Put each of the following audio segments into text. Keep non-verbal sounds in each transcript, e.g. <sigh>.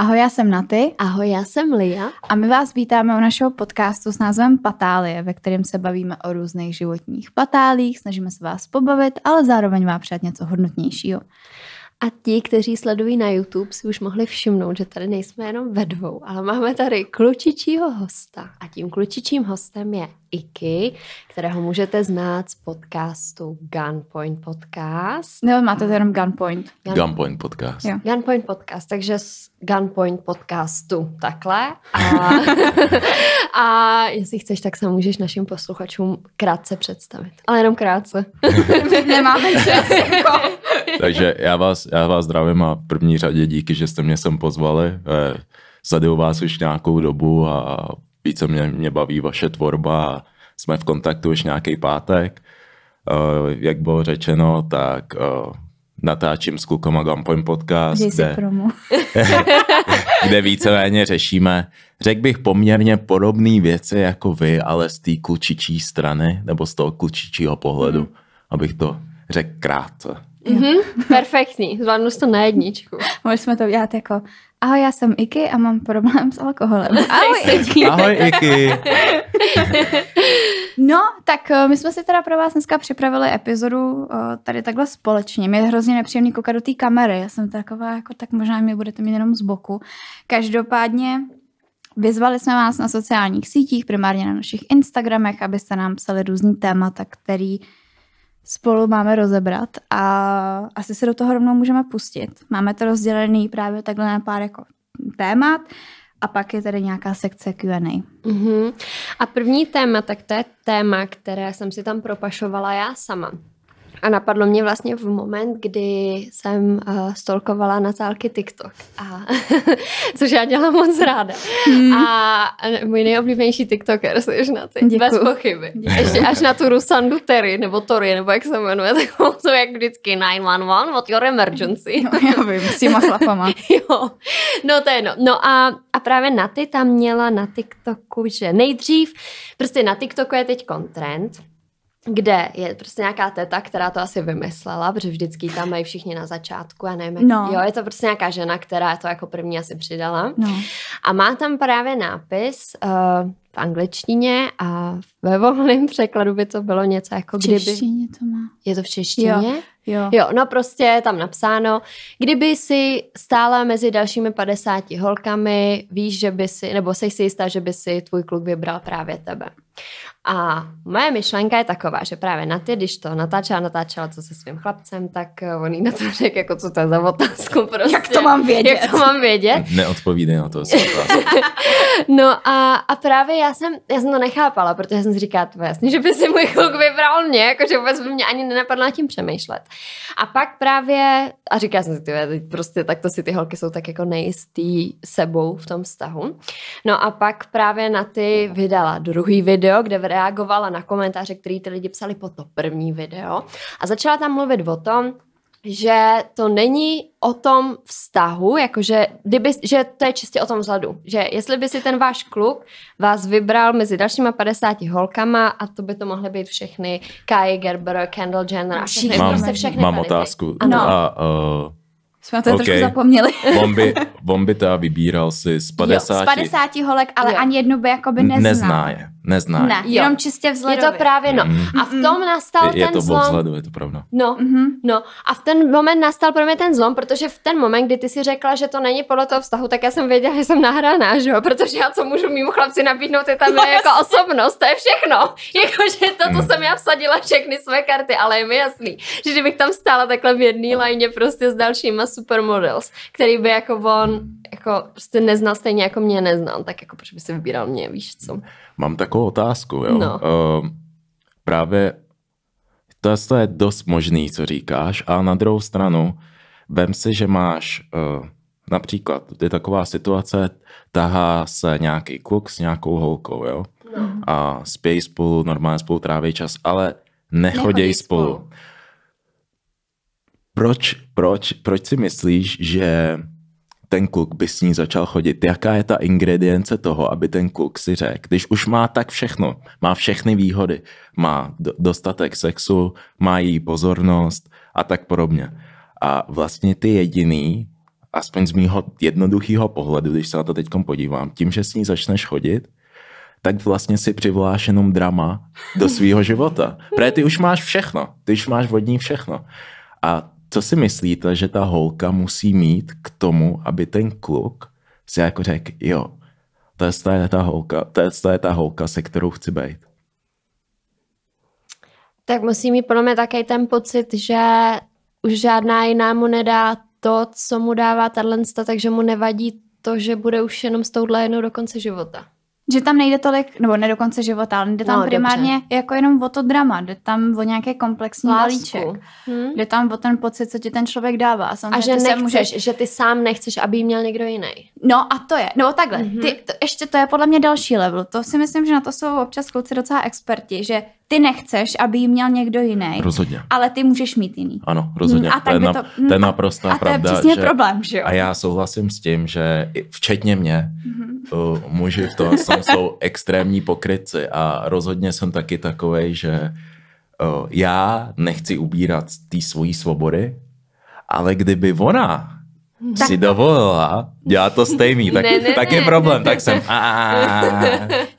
Ahoj, já jsem Naty. Ahoj, já jsem Lia. A my vás vítáme u našeho podcastu s názvem Patálie, ve kterém se bavíme o různých životních patálích, snažíme se vás pobavit, ale zároveň vám přát něco hodnotnějšího. A ti, kteří sledují na YouTube, si už mohli všimnout, že tady nejsme jenom ve dvou, ale máme tady klučičího hosta. A tím klučičím hostem je Iky, kterého můžete znát z podcastu Gunpoint Podcast. Nebo máte to jenom Gunpoint? Gun... Gunpoint Podcast. Jo. Gunpoint Podcast, takže z Gunpoint Podcastu takhle. A, <laughs> a jestli chceš, tak se můžeš našim posluchačům krátce představit. Ale jenom krátce. <laughs> Nemáme čas. Jako. <laughs> takže já vás, já vás zdravím a v první řadě díky, že jste mě sem pozvali. Eh, vás už nějakou dobu a více mě, mě baví vaše tvorba a jsme v kontaktu už nějaký pátek. Uh, jak bylo řečeno, tak uh, natáčím s klukama Gunpoint podcast, Děj kde, <laughs> kde víceméně řešíme, řekl bych poměrně podobné věci jako vy, ale z té klučičí strany, nebo z toho klučičího pohledu, mm. abych to řekl krátce. Mm-hmm, perfektní, zvládnu to na jedničku. Mohli jsme to udělat jako Ahoj, já jsem Iky a mám problém s alkoholem. <laughs> Ahoj, Iky. Ahoj, <laughs> Iky. no, tak eh, my jsme si teda pro vás dneska připravili epizodu eh, tady takhle společně. Mě je hrozně nepříjemný koukat do té kamery. Já jsem taková, jako tak možná mě budete mít jenom z boku. Každopádně Vyzvali jsme vás na sociálních sítích, primárně na našich Instagramech, abyste nám psali různý témata, který spolu máme rozebrat a asi se do toho rovnou můžeme pustit. Máme to rozdělený právě takhle na pár jako témat a pak je tady nějaká sekce Q&A. Uh-huh. Mhm. A první téma, tak to je téma, které jsem si tam propašovala já sama. A napadlo mě vlastně v moment, kdy jsem uh, eh, stolkovala Natálky TikTok, a, <laughs> což já dělám moc ráda. Mm. A můj nejoblíbenější TikToker, jsi na ty, bez pochyby. Ještě až na tu Rusandu Terry, nebo Tory, nebo jak se jmenuje, <laughs> tak to jak vždycky 911, what your emergency. No, já vím, s těma chlapama. <laughs> jo, no to je no. No a, a právě na ty tam měla na TikToku, že nejdřív, prostě na TikToku je teď kontrent, kde je prostě nějaká teta, která to asi vymyslela, protože vždycky tam mají všichni na začátku, a nevím, no. jo, je to prostě nějaká žena, která to jako první asi přidala. No. A má tam právě nápis uh, v angličtině a ve volném překladu by to bylo něco jako v kdyby... V češtině to má. Je to v češtině? Jo. Jo. jo, no prostě je tam napsáno, kdyby si stála mezi dalšími 50 holkami, víš, že by si, nebo jsi si jistá, že by si tvůj kluk vybral právě tebe. A moje myšlenka je taková, že právě na ty, když to natáčela, natáčela to se svým chlapcem, tak eh, on jí na to řekl, jako co to je za otázku prostě. Jak to mám vědět? Jak to mám vědět? <laughs> Neodpovídej na to. <laughs> no a, a, právě já jsem, já jsem to nechápala, protože jsem si říkala, to jasně, že by si můj kluk vybral mě, že vůbec by mě ani nenapadlo na tím přemýšlet. A pak právě, a říkala jsem si, ty, prostě tak to si ty holky jsou tak jako nejistý sebou v tom vztahu. No a pak právě na ty vydala druhý video, video, kde reagovala na komentáře, který ty lidi psali po to první video a začala tam mluvit o tom, že to není o tom vztahu, jakože kdyby, že to je čistě o tom vzhledu. Že jestli by si ten váš kluk vás vybral mezi dalšíma 50 holkama a to by to mohly být všechny Kai Gerber, Kendall Jenner a všechny. Mám, prostě všechny mám otázku. Ano. A, uh... Jsme to okay. trošku zapomněli. <laughs> on by ta vybíral si z 50. Jo, z 50 holek, ale jo. ani jednu by jakoby nezná. Nezná je. Nezná. Ne, jo. jenom čistě vzhledově. Je to právě no. Mm. A v tom nastal je, ten je to zlom. Vzhledu, je to pravda. No, mm-hmm. no. A v ten moment nastal pro mě ten zlom, protože v ten moment, kdy ty si řekla, že to není podle toho vztahu, tak já jsem věděla, že jsem nahraná, že jo? Protože já co můžu mimo chlapci nabídnout, je tam no, jako jasný. osobnost, to je všechno. <laughs> Jakože to, to mm. jsem já vsadila všechny své karty, ale je mi jasný, že kdybych tam stála takhle v jedné lajně prostě s dalšíma supermodels, který by jako on jako prostě neznal stejně jako mě neznal, tak jako proč by se vybíral mě, víš co? Mám takovou otázku, jo. No. Uh, právě to, je dost možný, co říkáš, a na druhou stranu, vem si, že máš uh, například, je taková situace, tahá se nějaký kluk s nějakou holkou, jo. No. A spějí spolu, normálně spolu tráví čas, ale nechodí spolu. spolu. Proč, proč, proč si myslíš, že ten kluk by s ní začal chodit. Jaká je ta ingredience toho, aby ten kluk si řekl, když už má tak všechno, má všechny výhody, má dostatek sexu, má její pozornost a tak podobně. A vlastně ty jediný, aspoň z mýho jednoduchého pohledu, když se na to teď podívám, tím, že s ní začneš chodit, tak vlastně si přivoláš jenom drama do svého života. Protože ty už máš všechno, ty už máš vodní všechno. A co si myslíte, že ta holka musí mít k tomu, aby ten kluk si jako řekl, jo, to je, to ta holka, to je, to je ta holka, se kterou chci být. Tak musí mít pro mě také ten pocit, že už žádná jiná mu nedá to, co mu dává tato, takže mu nevadí to, že bude už jenom s touhle jednou do konce života. Že tam nejde tolik, nebo ne do konce života, ale jde tam no, primárně dobře. jako jenom o to drama, jde tam o nějaký komplexní Lásku. balíček. Hmm? Jde tam o ten pocit, co ti ten člověk dává. A, a že nechceš, můžeš... že ty sám nechceš, aby jí měl někdo jiný. No a to je, nebo takhle, mm-hmm. ty, to, ještě to je podle mě další level. To si myslím, že na to jsou občas kluci docela experti, že ty nechceš, aby ji měl někdo jiný. Rozhodně. Ale ty můžeš mít jiný. Ano, rozhodně. A to, je, na, to, to je no, naprosto a pravda. to je přesně že, problém, že jo? A já souhlasím s tím, že včetně mě, mm-hmm. uh, muži v tom jsem, jsou extrémní pokryci a rozhodně jsem taky takový, že uh, já nechci ubírat ty svojí svobody, ale kdyby ona tak... si dovolila dělat to stejný, tak, ne, ne, tak je ne, problém, ne, tak jsem.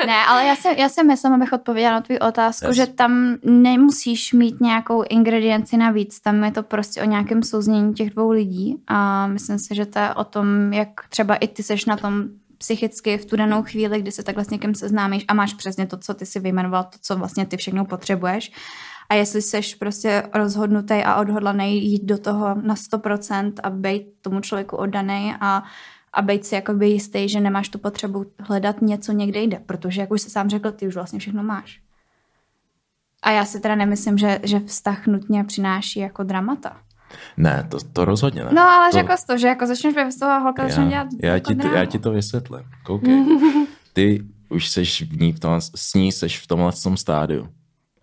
ne, ale já jsem, já jsem, myslím, abych odpověděla na tvou otázku, yes. že tam nemusíš mít nějakou ingredienci navíc, tam je to prostě o nějakém souznění těch dvou lidí a myslím si, že to je o tom, jak třeba i ty seš na tom psychicky v tu danou chvíli, kdy se takhle s někým seznámíš a máš přesně to, co ty si vyjmenoval, to, co vlastně ty všechno potřebuješ a jestli seš prostě rozhodnutý a odhodlaný jít do toho na 100% a být tomu člověku oddaný a a být si jakoby jistý, že nemáš tu potřebu hledat něco někde jde, protože jak už se sám řekl, ty už vlastně všechno máš. A já si teda nemyslím, že, že vztah nutně přináší jako dramata. Ne, to, to rozhodně ne. No ale to... řekl jsi to, že jako začneš vyvstovat a holka začne dělat já jako ti, já ti to vysvětlím, koukej. <laughs> ty už seš v ní, v tom, s ní seš v tomhle tom stádiu.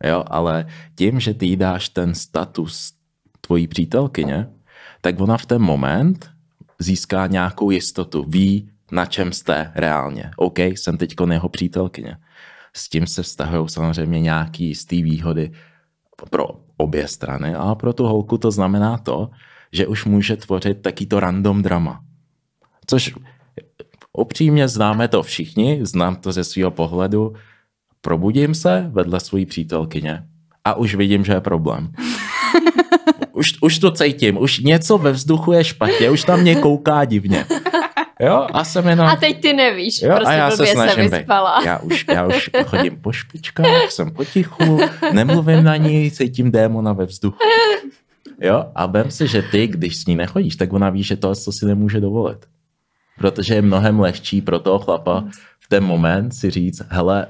Jo, ale tím, že ty jí dáš ten status tvojí přítelkyně, tak ona v ten moment získá nějakou jistotu, ví, na čem jste reálně. OK, jsem teď jeho přítelkyně. S tím se vztahují samozřejmě nějaký jisté výhody pro obě strany a pro tu holku to znamená to, že už může tvořit taky to random drama. Což eh, upřímně známe to všichni, znám to ze svého pohledu, Probudím se vedle svojí přítelkyně a už vidím, že je problém. <laughs> už, už to cítím, už něco ve vzduchu je špatně, už tam mě kouká divně. Jo, a jsem jenom... A teď ty nevíš, jo, prostě a já se snažím se vyspala. Já už, já už chodím po špičkách, jsem potichu, nemluvím na ní, cítím démona ve vzduchu. Jo, a vem si, že ty, když s ní nechodíš, tak ona ví, že to, co si nemůže dovolit. Protože je mnohem lehčí pro toho chlapa v ten moment si říct, hele,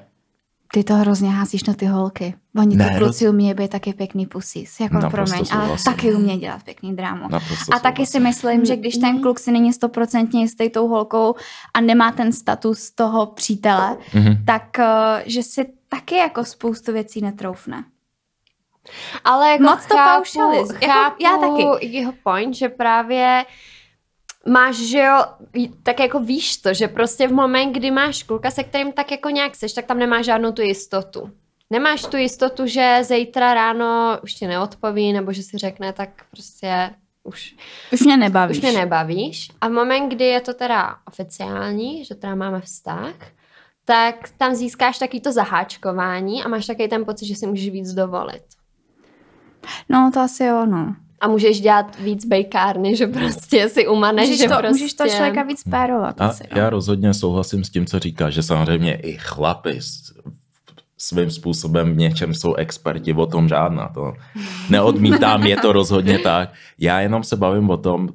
ty to hrozně házíš na ty holky. Oni ne, ty no kluci umějí být taky pěkný pusís, jako no, promiň, prostě ale vlastně. taky umějí dělat pěkný drámu. No, prostě a taky vlastně. si myslím, že když ten mm-hmm. kluk si není stoprocentně jistý tou holkou a nemá ten status toho přítele, mm-hmm. tak eh, že si taky jako spoustu věcí netroufne. Ale jako Moc chápu, to paušaliz. Chápu jako já taky. jeho point, že právě uh, máš, že jo, tak jako víš to, že prostě v moment, kdy máš kluka, se kterým tak jako nějak seš, tak tam nemáš žádnou tu jistotu. Nemáš tu jistotu, že zítra ráno už ti neodpoví, nebo že si řekne, tak prostě už... Už mě nebavíš. Už mě nebavíš. A v moment, kdy je to teda oficiální, že teda máme vztah, tak tam získáš taky to zaháčkování a máš taky ten pocit, že si můžeš víc dovolit. No, to asi jo, no a můžeš dělat víc bejkárny, že prostě si umaneš, můžeš že to, prostě... Můžeš to člověka víc párovat. A no. já rozhodně souhlasím s tím, co říká, že samozřejmě i chlapy svým způsobem v něčem jsou experti, o tom žádná. To neodmítám, je to rozhodně tak. Já jenom se bavím o tom,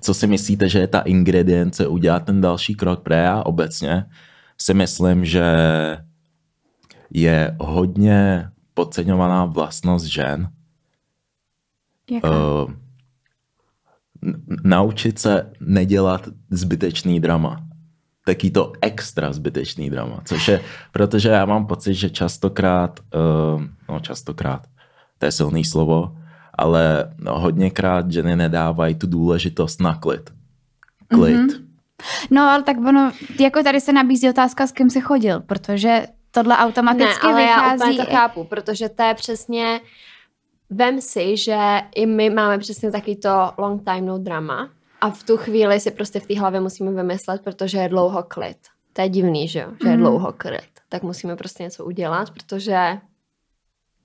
co si myslíte, že je ta ingredience udělat ten další krok, protože já obecně si myslím, že je hodně podceňovaná vlastnost žen, Jaká? Uh, naučit se nedělat zbytečný drama. Taký to extra zbytečný drama, což je, protože já mám pocit, že častokrát, uh, no častokrát, to je silný slovo, ale no, hodněkrát ženy nedávají tu důležitost na klid. Klid. Mm-hmm. No ale tak ono, jako tady se nabízí otázka, s kým se chodil, protože tohle automaticky ne, ale vychází. já úplně to chápu, protože to je přesně vem si, že i my máme přesně taky to long time no drama a v tu chvíli si prostě v té hlavě musíme vymyslet, protože je dlouho klid. To je divný, že jo? Že mm. je mhm. dlouho klid. Tak musíme prostě něco udělat, protože...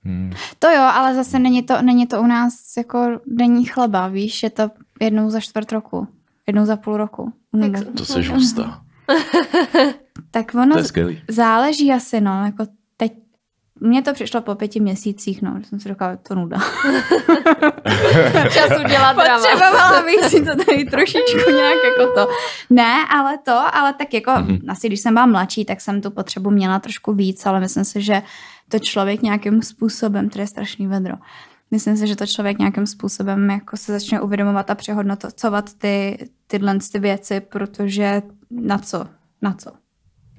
Hmm. To jo, ale zase není to, není to u nás jako denní chleba, víš? Je to jednou za čtvrt roku. Jednou za půl roku. Tak, to se žustá. <laughs> tak ono to záleží asi, no, jako mně to přišlo po pěti měsících, no, že jsem si říkala, to nuda. <laughs> Čas udělat drama. Potřebovala bych si to tady trošičku nějak jako to. Ne, ale to, ale tak jako, mm-hmm. asi když jsem byla mladší, tak jsem tu potřebu měla trošku víc, ale myslím si, že to člověk nějakým způsobem, to je strašný vedro, myslím si, že to člověk nějakým způsobem jako se začne uvědomovat a přehodnocovat ty, tyhle ty věci, protože na co, na co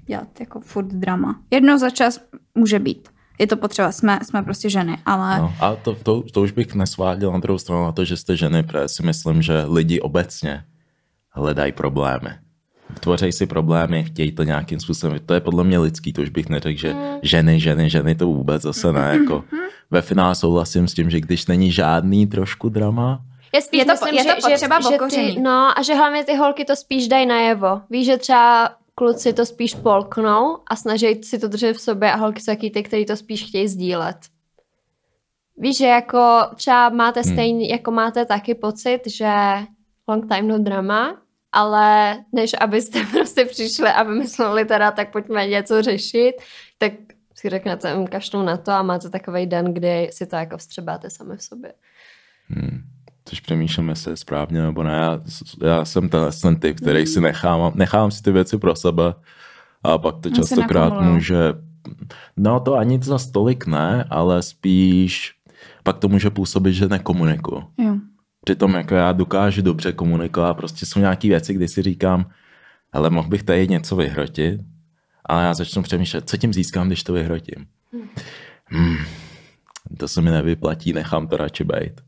dělat jako furt drama. Jedno za čas může být je to potřeba, jsme, jsme prostě ženy, ale... No, a to, to, to už bych nesváděl na druhou stranu na to, že jste ženy, protože si myslím, že lidi obecně hledají problémy. Tvořej si problémy, chtějí to nějakým způsobem. To je podle mě lidský, to už bych neřekl, že ženy, ženy, ženy, to vůbec zase ne. Jako ve finále souhlasím s tím, že když není žádný trošku drama, já spíš je to, myslím, je to že, potřeba že, že ty, No a že hlavně ty holky to spíš dají najevo. Víš, že třeba kluci to spíš polknou a snaží si to držet v sobě a holky jsou taky ty, kteří to spíš chtějí sdílet. Víš, že jako třeba máte hmm. stejný, hmm. jako máte taky pocit, že long time no drama, ale než abyste <laughs> prostě přišli a vymysleli teda, tak pojďme něco řešit, tak si řeknete, mm, kašlu na to a máte takový den, kdy si to jako vstřebáte sami v sobě. Hmm. Což přemýšlím, jestli je správně nebo ne. Já, já jsem ten, ten typ, který si mm. nechávám, nechávám si ty věci pro sebe a pak to častokrát může... No to ani za stolik ne, ale spíš pak to může působit, že nekomunikuju. Přitom jako já dokážu dobře komunikovat, prostě jsou nějaké věci, kdy si říkám, ale mohl bych tady něco vyhrotit, ale já začnu přemýšlet, co tím získám, když to vyhrotím. Hmm. Hmm, to se mi nevyplatí, nechám to radši být.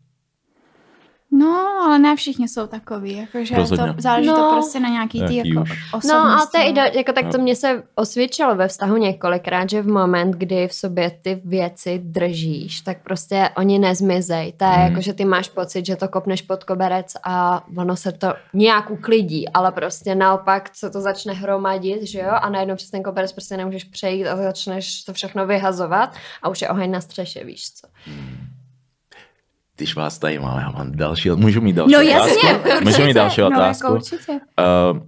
No, ale ne všichni jsou takový, jakože to záleží no, to prostě na nějaký ty jako osobnosti. No, ale to je no. jako tak to no. mě se osvědčilo ve vztahu několikrát, že v moment, kdy v sobě ty věci držíš, tak prostě oni nezmizej. To je hmm. jako, že ty máš pocit, že to kopneš pod koberec a ono se to nějak uklidí, ale prostě naopak se to začne hromadit, že jo, a najednou přes ten koberec prostě nemůžeš přejít a začneš to všechno vyhazovat a už je oheň na střeše, víš co. Hmm když vás tady mám, já mám další, můžu mít další no, otázku? Jasně, určitě. Můžu mít další otázku? No, jako Uh,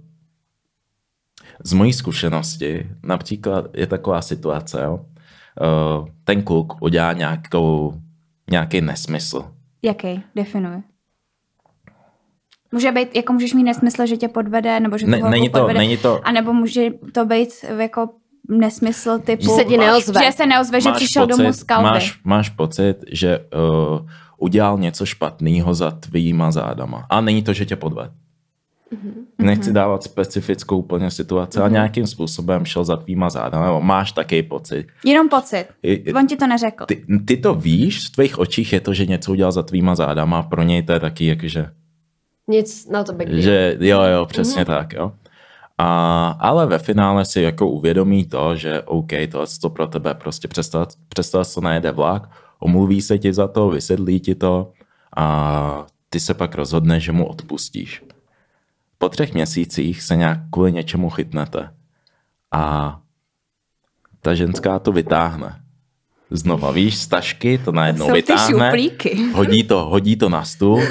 z mojí zkušenosti například je taková situace, jo? Uh, ten kluk udělá nějakou, nějaký nesmysl. Jaký? definuje? Může být, jako můžeš mít nesmysl, že tě podvede, nebo že ne, není jako to, podvede, není to... nebo může to být jako nesmysl typu, že se ti neozve, že, se neozve, že přišel pocit, domů z kalby. Máš, máš pocit, že uh, udělal něco špatného za tvýma zádama. A není to, že tě podved. Mm-hmm. Nechci mhm. dávat specifickou úplně situaci, mm-hmm. ale mhm. nějakým způsobem šel za tvýma zádama, nebo máš taky pocit. Jenom pocit, on ti to neřekl. Ty, ty to víš, v tvých očích je to, že něco udělal za tvýma zádama, pro něj to je taky jakože... Nic na to by Že jo, jo, přesně mm-hmm. tak, jo. A, ale ve finále si jako uvědomí to, že OK, to to pro tebe prostě přestat přestat, co najede vlak, omluví se ti za to, vysedlí ti to a ty se pak rozhodneš, že mu odpustíš. Po třech měsících se nějak kvůli něčemu chytnete a ta ženská to vytáhne. Znova, víš, z tašky to najednou Jsou vytáhne, <laughs> hodí to, hodí to na stůl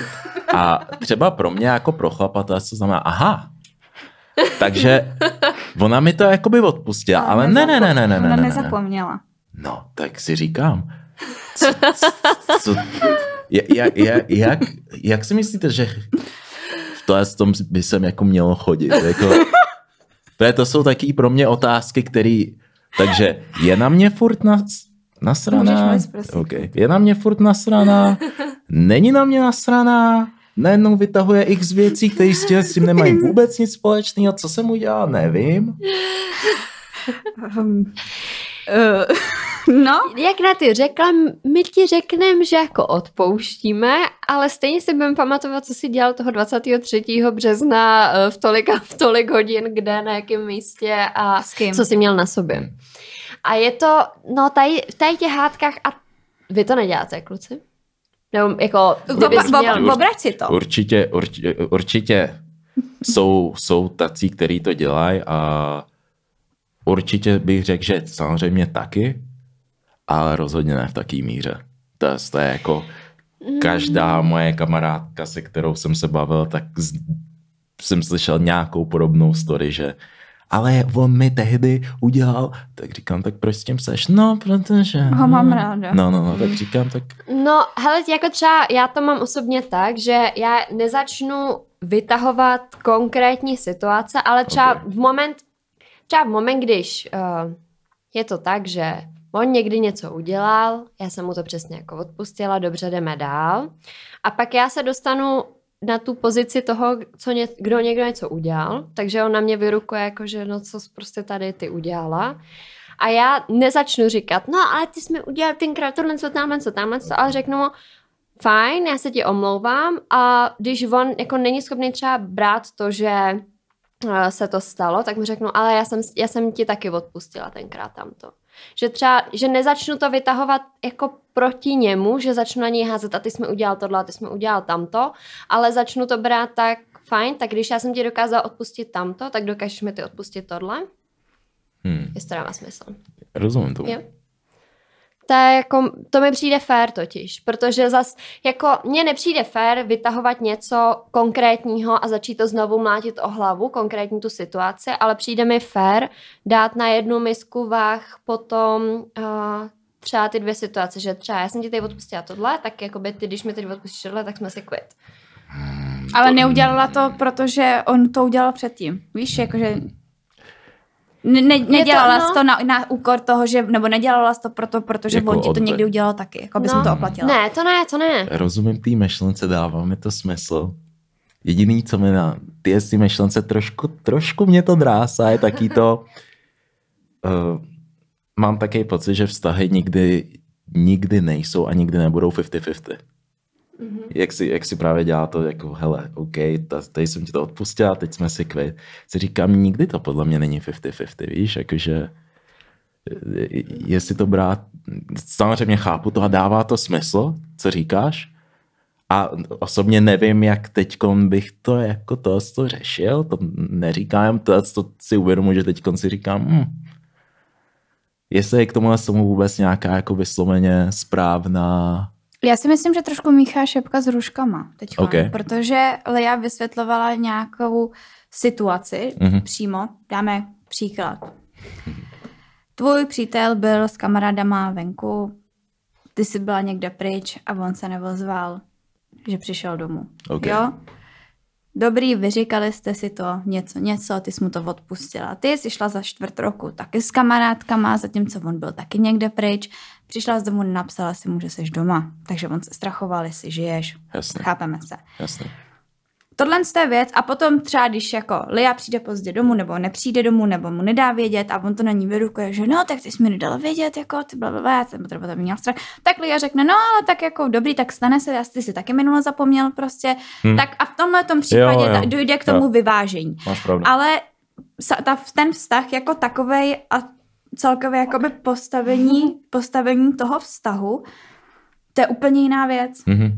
a třeba pro mě jako pro chlapa to co znamená, aha, takže ona mi to jakoby odpustila, ale, ale ne, ne, ne, ne, ne, ne, ne. nezapomněla. No, tak si říkám, co, co, jak, jak, jak si myslíte, že v tohle tom by sem jako mělo chodit? Jako, to jsou taky pro mě otázky, které... Takže je na mě furt na, nasraná? Okay. Je na mě furt nasraná? Není na mě nasraná? najednou vytahuje x věcí, které s tím nemají vůbec nic společného. Co jsem udělal, nevím. Um, uh, <laughs> No. Jak na ty řekla, my ti řekneme, že jako odpouštíme, ale stejně si budeme pamatovat, co si dělal toho 23. března eh, v tolik a v tolik hodin, kde, na jakém místě a S kým? co si měl na sobě. A je to, no tady, v tady těch hádkách, a vy to neděláte, kluci? Nebo jako, Oba, měl... Obrať si to. Určitě, určitě, určitě jsou, jsou tací, který to dělají a určitě bych řekl, že samozřejmě taky, ale rozhodně ne v taký míře. To je, to je jako každá mm. moje kamarádka, se kterou jsem se bavil, tak z, jsem slyšel nějakou podobnou story, že ale on mi tehdy udělal, tak říkám, tak proč s tím seš? No, protože... Ho mám ráda. No, no, no, tak říkám, tak... No, hele, jako třeba já to mám osobně tak, že já nezačnu vytahovat konkrétní situace, ale třeba okay. v moment, třeba v moment, když uh, je to tak, že On někdy něco udělal, já jsem mu to přesně jako odpustila, dobře, jdeme dál. A pak já se dostanu na tu pozici toho, co ně, kdo někdo něco udělal, takže on na mě vyrukuje jako, že no co prostě tady ty udělala. A já nezačnu říkat, no ale ty jsme udělal tenkrát tohle, co tamhle, co tamhle, co, ale řeknu mu, fajn, já se ti omlouvám a když on jako není schopný třeba brát to, že eh, se to stalo, tak mu řeknu, ale já jsem, já jsem ti taky odpustila tenkrát tamto. Že třeba, že nezačnu to vytahovat jako proti němu, že začnu na něj házet a ty jsme udělal tohle a ty jsme udělal tamto, ale začnu to brát tak fajn, tak když já jsem ti dokázala odpustit tamto, tak dokážeš mi ty odpustit tohle. Hmm. Jestli to dává smysl. Rozumím tomu. Jo? to, jako, to mi přijde fér totiž, protože zas, jako mně nepřijde fér vytahovat něco konkrétního a začít to znovu mlátit o hlavu, konkrétní tu situaci, ale přijde mi fér dát na jednu misku váh, potom uh, třeba ty dvě situace, že třeba já jsem ti tady odpustila tohle, tak jako by ty, když mi teď odpustíš tohle, tak jsme si quit. Hmm, ale neudělala to, protože on to udělal předtím. Víš, jakože ne, ne, nedělala to, no. to na, na úkor toho, že, nebo nedělala to proto, protože jako on ti to někdy udělal taky, jako bys no. mu to oplatila. Ne, to ne, to ne. Rozumím té myšlence, dává mi to smysl. Jediný, co mi na ty jestli myšlence trošku, trošku mě to drásá, je taky to, uh, <laughs> mám takový pocit, že vztahy nikdy, nikdy nejsou a nikdy nebudou 50-50. Mm-hmm. Jak, si, jak si právě dělá to, jako hele, OK, ta, tady jsem ti to odpustila, teď jsme si kvit. Si říkám, nikdy to podle mě není 50-50, víš, jakože jestli to brát, samozřejmě chápu to a dává to smysl, co říkáš, a osobně nevím, jak teď bych to jako to, to řešil, to neříkám, to, to si uvědomuji, že teď si říkám, hm, jestli je k tomu vůbec nějaká jako vysloveně správná já si myslím, že trošku míchá šepka s ruškama teď, okay. protože Lea vysvětlovala nějakou situaci mm-hmm. přímo. Dáme příklad. Tvůj přítel byl s kamarádama venku, ty jsi byla někde pryč a on se nevozval, že přišel domů. Okay. Jo? Dobrý, vyříkali jste si to, něco, něco, ty jsi mu to odpustila. Ty jsi šla za čtvrt roku taky s kamarádkama, zatímco on byl taky někde pryč. Přišla z domu, napsala si mu, že jsi doma. Takže on se strachoval, jestli žiješ. Jasně. Chápeme se. Jasně. Tohle je věc a potom třeba, když jako Lia přijde pozdě domů, nebo nepřijde domů, nebo mu nedá vědět a on to na ní vyrukuje, že no, tak ty jsi mi nedala vědět, jako ty blablabla, já jsem třeba tam měl strach, tak Lia řekne, no ale tak jako dobrý, tak stane se, já ty si taky minule zapomněl prostě, hmm. tak a v tomhle tom případě jo, jo. dojde k tomu jo. vyvážení. Máš pravdu. Ale ta, ten vztah jako takovej a celkově jakoby postavení, postavení toho vztahu, to je úplně jiná věc. Mm-hmm.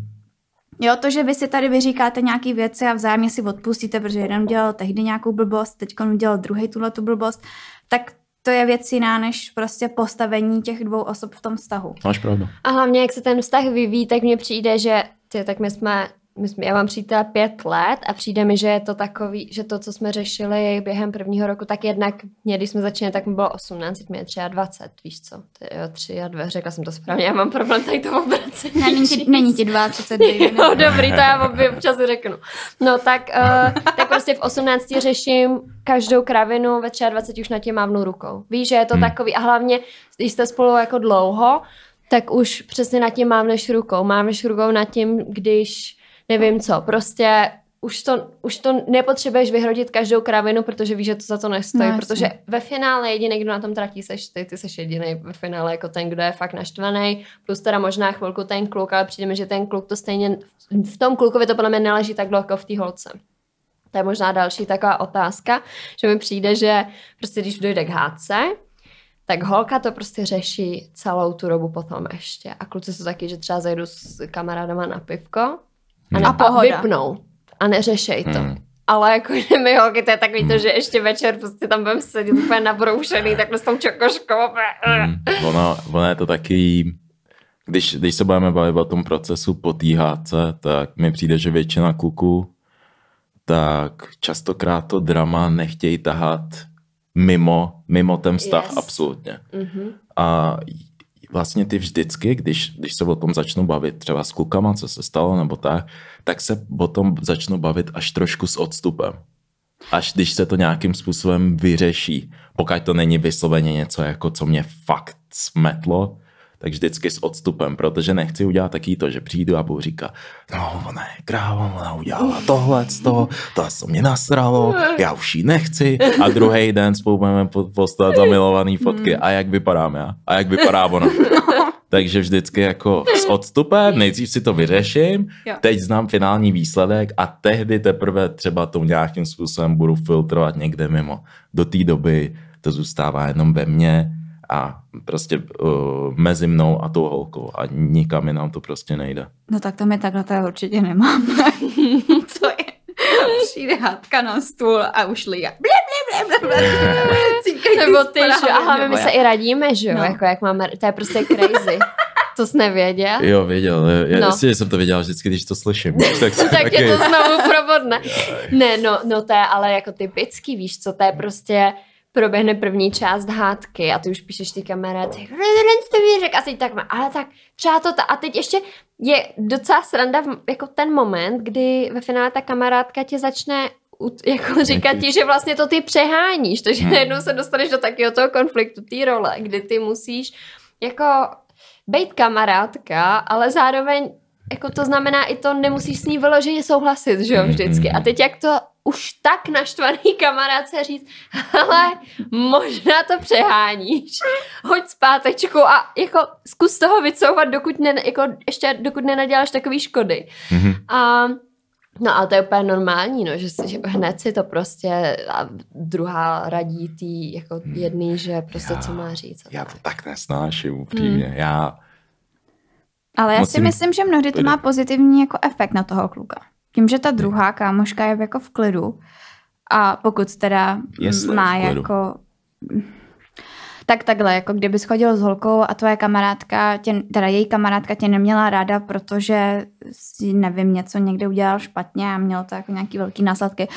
Jo, to, že vy si tady vyříkáte nějaké věci a vzájemně si odpustíte, protože jeden udělal tehdy nějakou blbost, teď udělal druhý tuhle tu blbost, tak to je věc jiná než prostě postavení těch dvou osob v tom vztahu. Máš pravdu. A hlavně, jak se ten vztah vyvíjí, tak mně přijde, že tě tak my jsme myslím, já mám přítele pět let a přijde mi, že je to takový, že to, co jsme řešili během prvního roku, tak jednak mě, když jsme začínali, tak mi bylo 18, teď mi je 23, víš co, ty, jo, 3 a 2, řekla jsem to správně, já mám problém tady to obracení. Není ti, není ti 22. <laughs> jo, dobrý, to já občas řeknu. No tak, uh, tak prostě v 18 řeším každou kravinu, ve 23 už na tě mávnu rukou. Víš, že je to hmm. takový a hlavně, když jste spolu jako dlouho, tak už přesně nad tím než rukou. než rukou nad tím, když nevím co. Prostě už to, už to nepotřebuješ vyhrodit každou kravinu, protože víš, že to za to nestojí, no, protože jasný. ve finále jediný, kdo na tom tratí, seš ty, ty seš jediný ve finále jako ten, kdo je fakt naštvaný, plus teda možná chvilku ten kluk, ale přijde mi, že ten kluk to stejně, v tom klukovi to podle mě neleží tak dlouho jako v té holce. To je možná další taková otázka, že mi přijde, že prostě když dojde k hádce, tak holka to prostě řeší celou tu dobu potom ještě. A kluci jsou taky, že třeba zajdu s kamarádama na pivko a, hmm. a pohoda. vypnou a neřešej to. Hmm. Ale jako my holky, to je takový hmm. to, že ještě večer prostě tam budeme sedět úplně nabroušený takhle s tou čokoškou. Uh. Hmm. Ono, ono je to taky, když, když se budeme bavit o tom procesu po THC, tak mi přijde, že většina kuku, tak častokrát to drama nechtějí tahat mimo, mimo ten vztah yes. absolutně. Mm-hmm. A vlastně ty vždycky, když, když se o tom začnu bavit třeba s klukama, co se stalo nebo tak, tak se o tom začnu bavit až trošku s odstupem. Až když se to nějakým způsobem vyřeší, pokud to není vysloveně něco, jako co mě fakt smetlo, tak vždycky s odstupem, protože nechci udělat taky to, že přijdu a budu říkat, no ona je kráva, ona udělala tohle, to, to se mě nasralo, já už ji nechci a druhý den spolu budeme postat zamilovaný fotky hmm. a jak vypadám já a jak vypadá ona. <laughs> Takže vždycky jako s odstupem, nejdřív si to vyřeším, jo. teď znám finální výsledek a tehdy teprve třeba to nějakým způsobem budu filtrovat někde mimo. Do té doby to zůstává jenom ve mně a prostě uh, mezi mnou a tou holkou a nikam jinam to prostě nejde. No tak to mi takhle to určitě nemám. Co <laughs> je? Přijde hádka na stůl a už lija. Ble, ble, ble, ble, ble. <laughs> Nebo ty, že? Aha, no. my se i radíme, že jo? No. Jako jak máme, to je prostě crazy. To jsi nevěděl? Jo, věděl. Já no. Jasně, jsem to věděl vždycky, když to slyším. <laughs> Tak, tak tak je to znovu provodné. ne, no, no to je ale jako typický, víš co, to je prostě proběhne první část hádky a ty už píšeš ty kamarádce, jste mi řekl, asi tak, ale tak, třeba to, ta. a teď ještě je docela sranda v, jako ten moment, kdy ve finále ta kamarádka tě začne jako říkat ti, že vlastně to ty přeháníš, takže hmm. najednou se dostaneš do takového toho konfliktu, té role, kdy ty musíš jako být kamarádka, ale zároveň jako to znamená i to, nemusíš s ní vyloženě souhlasit, že jo, mm, vždycky. Mm, a mm. teď jak to už tak naštvaný se říct, ale možná to přeháníš, hoď zpátečku a jako zkus toho vycouvat, dokud, ne, jako ještě, dokud nenaděláš takový škody. Mm-hmm. A No ale to je úplně normální, no, že, že hned si to prostě a druhá radí tý jako hmm. jedný, že prostě já, co má říct. Já to tak nesnáším upřímně. mm. Já ale já si jim... myslím, že mnohdy to má pozitivní jako efekt na toho kluka. Tím, že ta druhá kámoška je jako v klidu a pokud teda Jestli má jako... Tak takhle, jako kdyby schodil s holkou a tvoje kamarádka, tě, teda její kamarádka tě neměla ráda, protože si, nevím, něco někde udělal špatně a měl to jako nějaký velký následky,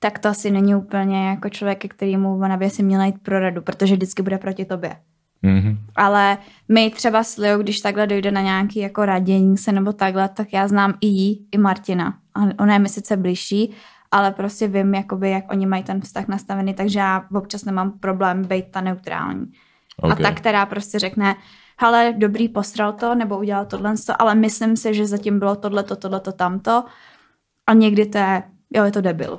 tak to asi není úplně jako člověk, kterýmu ona by si měla jít pro radu, protože vždycky bude proti tobě. Mm-hmm. Ale my třeba s Leo, když takhle dojde na nějaký jako radění se nebo takhle, tak já znám i jí, i Martina. Ona je mi sice blížší, ale prostě vím, jakoby, jak oni mají ten vztah nastavený, takže já občas nemám problém být ta neutrální. Okay. A ta, která prostě řekne, hele, dobrý, postral to, nebo udělal tohle, ale myslím si, že zatím bylo tohleto, tohleto, tamto. A někdy to je, jo, je to debil.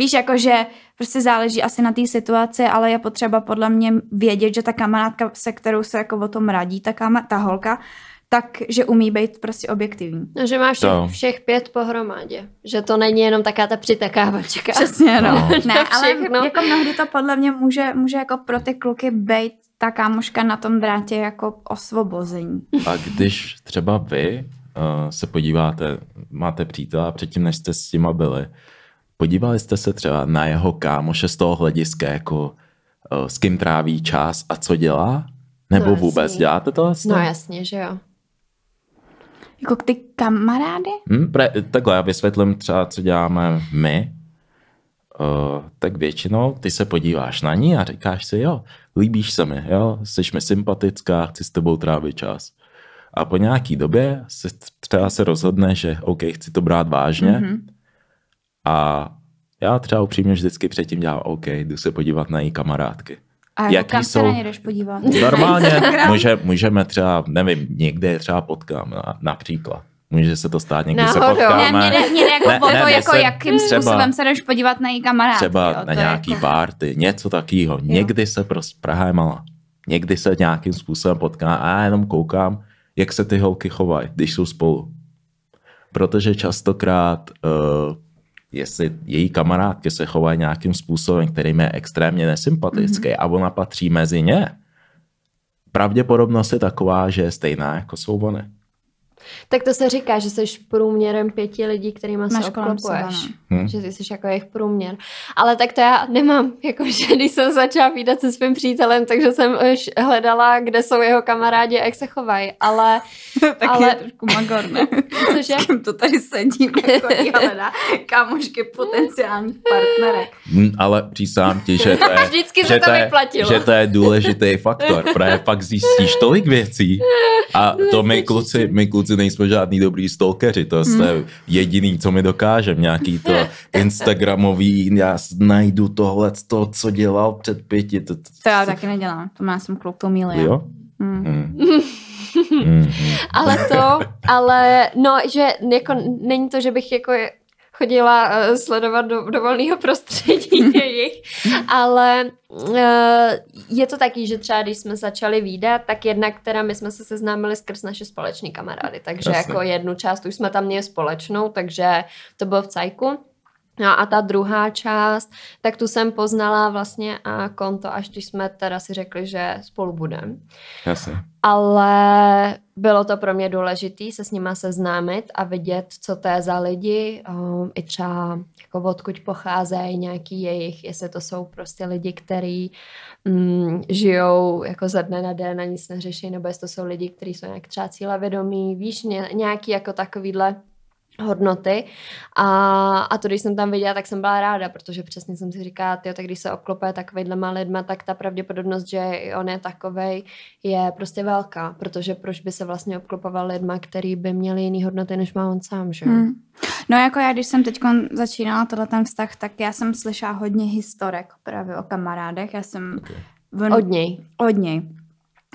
Víš, jakože prostě záleží asi na té situaci, ale je potřeba podle mě vědět, že ta kamarádka, se kterou se jako o tom radí, ta, kamar- ta holka, tak, že umí být prostě objektivní. No, že máš všech, všech pět pohromadě. Že to není jenom taká ta přitakávačka. Přesně, no. no. <laughs> ne, ale jako mnohdy to podle mě může, může jako pro ty kluky být ta kámoška na tom drátě jako osvobození. A když třeba vy uh, se podíváte, máte přítela předtím, než jste s těma byli, Podívali jste se třeba na jeho kámoše z toho hlediska, jako eh, s kým tráví čas a co dělá? Nebo no, jasný. vůbec děláte to vlastně? No jasně, že jo. Jako ty kamarády? Hmm, pre, takhle, já vysvětlím třeba, co děláme my. Uh, tak většinou ty se podíváš na ní a říkáš si, jo, líbíš se mi, jo, jsi mi sympatická, chci s tebou trávit čas. A po nějaký době se třeba se rozhodne, že OK, chci to brát vážně, mm-hmm a já třeba upřímně vždycky předtím dělám, OK, jdu se podívat na její kamarádky. A jako jaký kam jsou... se na ně podívat? Normálně, <laughs> může, můžeme třeba, nevím, někde je třeba potkám, například. Může se to stát někdy Nahoru. se potkáme. Ne, mě, jako jako mě, jako ne, ne, ne, jako jakým třeba, způsobem se jdeš podívat na její kamarádky. Třeba jo, na nějaký jako... párty, něco takového. Někdy se prostě, Praha je malá. Někdy se nějakým způsobem potká a já jenom koukám, jak se ty holky chovají, když jsou spolu. Protože častokrát uh, jestli její kamarádky se chovají nějakým způsobem, který je extrémně nesympatický mm-hmm. a ona patří mezi ně, pravděpodobnost je taková, že je stejná, jako jsou ony. Tak to se říká, že jsi průměrem pěti lidí, kterými Máš se obklopuješ. Hmm. Že jsi jako jejich průměr. Ale tak to já nemám. <laughs> Jakože když jsem začala výdat se svým přítelem, takže jsem už hledala, kde jsou jeho kamarádi a jak se chovají. Ale... <laughs> tak ale... je trošku magor, ne? <laughs> Cože? S kým to tady sedím, jako hledá kamošky potenciální partnerek. Hmm, ale přísám ti, že to je... Vždycky že se to vyplatilo. Že to je důležitý faktor, protože pak zjistíš tolik věcí a to my kluci, my kluci kluci nejsme žádný dobrý stalkeři, to hmm. je jediný, co mi dokážeme, nějaký to <laughs> Instagramový, já najdu tohle, to, co dělal před pěti. To, to, to já taky nedělám, to má jsem kluk, to míli. Jo? Hmm. Hmm. <laughs> hmm. hmm. ale to, ale no, že jako není to, že bych jako chodila uh, sledovat do, do volného prostředí <laughs> jejich, ale uh, je to taky, že třeba když jsme začali výdat, tak jednak teda my jsme se seznámili skrz naše společní kamarády, takže Jasně. jako jednu část už jsme tam měli společnou, takže to bylo v cajku. No a ta druhá část, tak tu jsem poznala vlastně a konto, až když jsme teda si řekli, že spolu budeme. Jasně. Ale bylo to pro mě důležité se s nima seznámit a vidět, co to je za lidi, um, i třeba jako odkud pocházejí nějaký jejich, jestli to jsou prostě lidi, kteří um, mm, žijou jako ze dne na den a nic neřeší, nebo jestli to jsou lidi, kteří jsou nějak třeba cílevědomí, víš, nějaký jako takovýhle hodnoty a, a to, když jsem tam viděla, tak jsem byla ráda, protože přesně jsem si říkala, tyjo, tak když se oklope takovýhlema lidma, tak ta pravděpodobnost, že on je takovej, je prostě velká, protože proč by se vlastně obklopoval lidma, který by měli jiný hodnoty, než má on sám, že? Hmm. No jako já, když jsem teď začínala tohle ten vztah, tak já jsem slyšela hodně historek právě o kamarádech, já jsem... Von... Od něj. Od něj.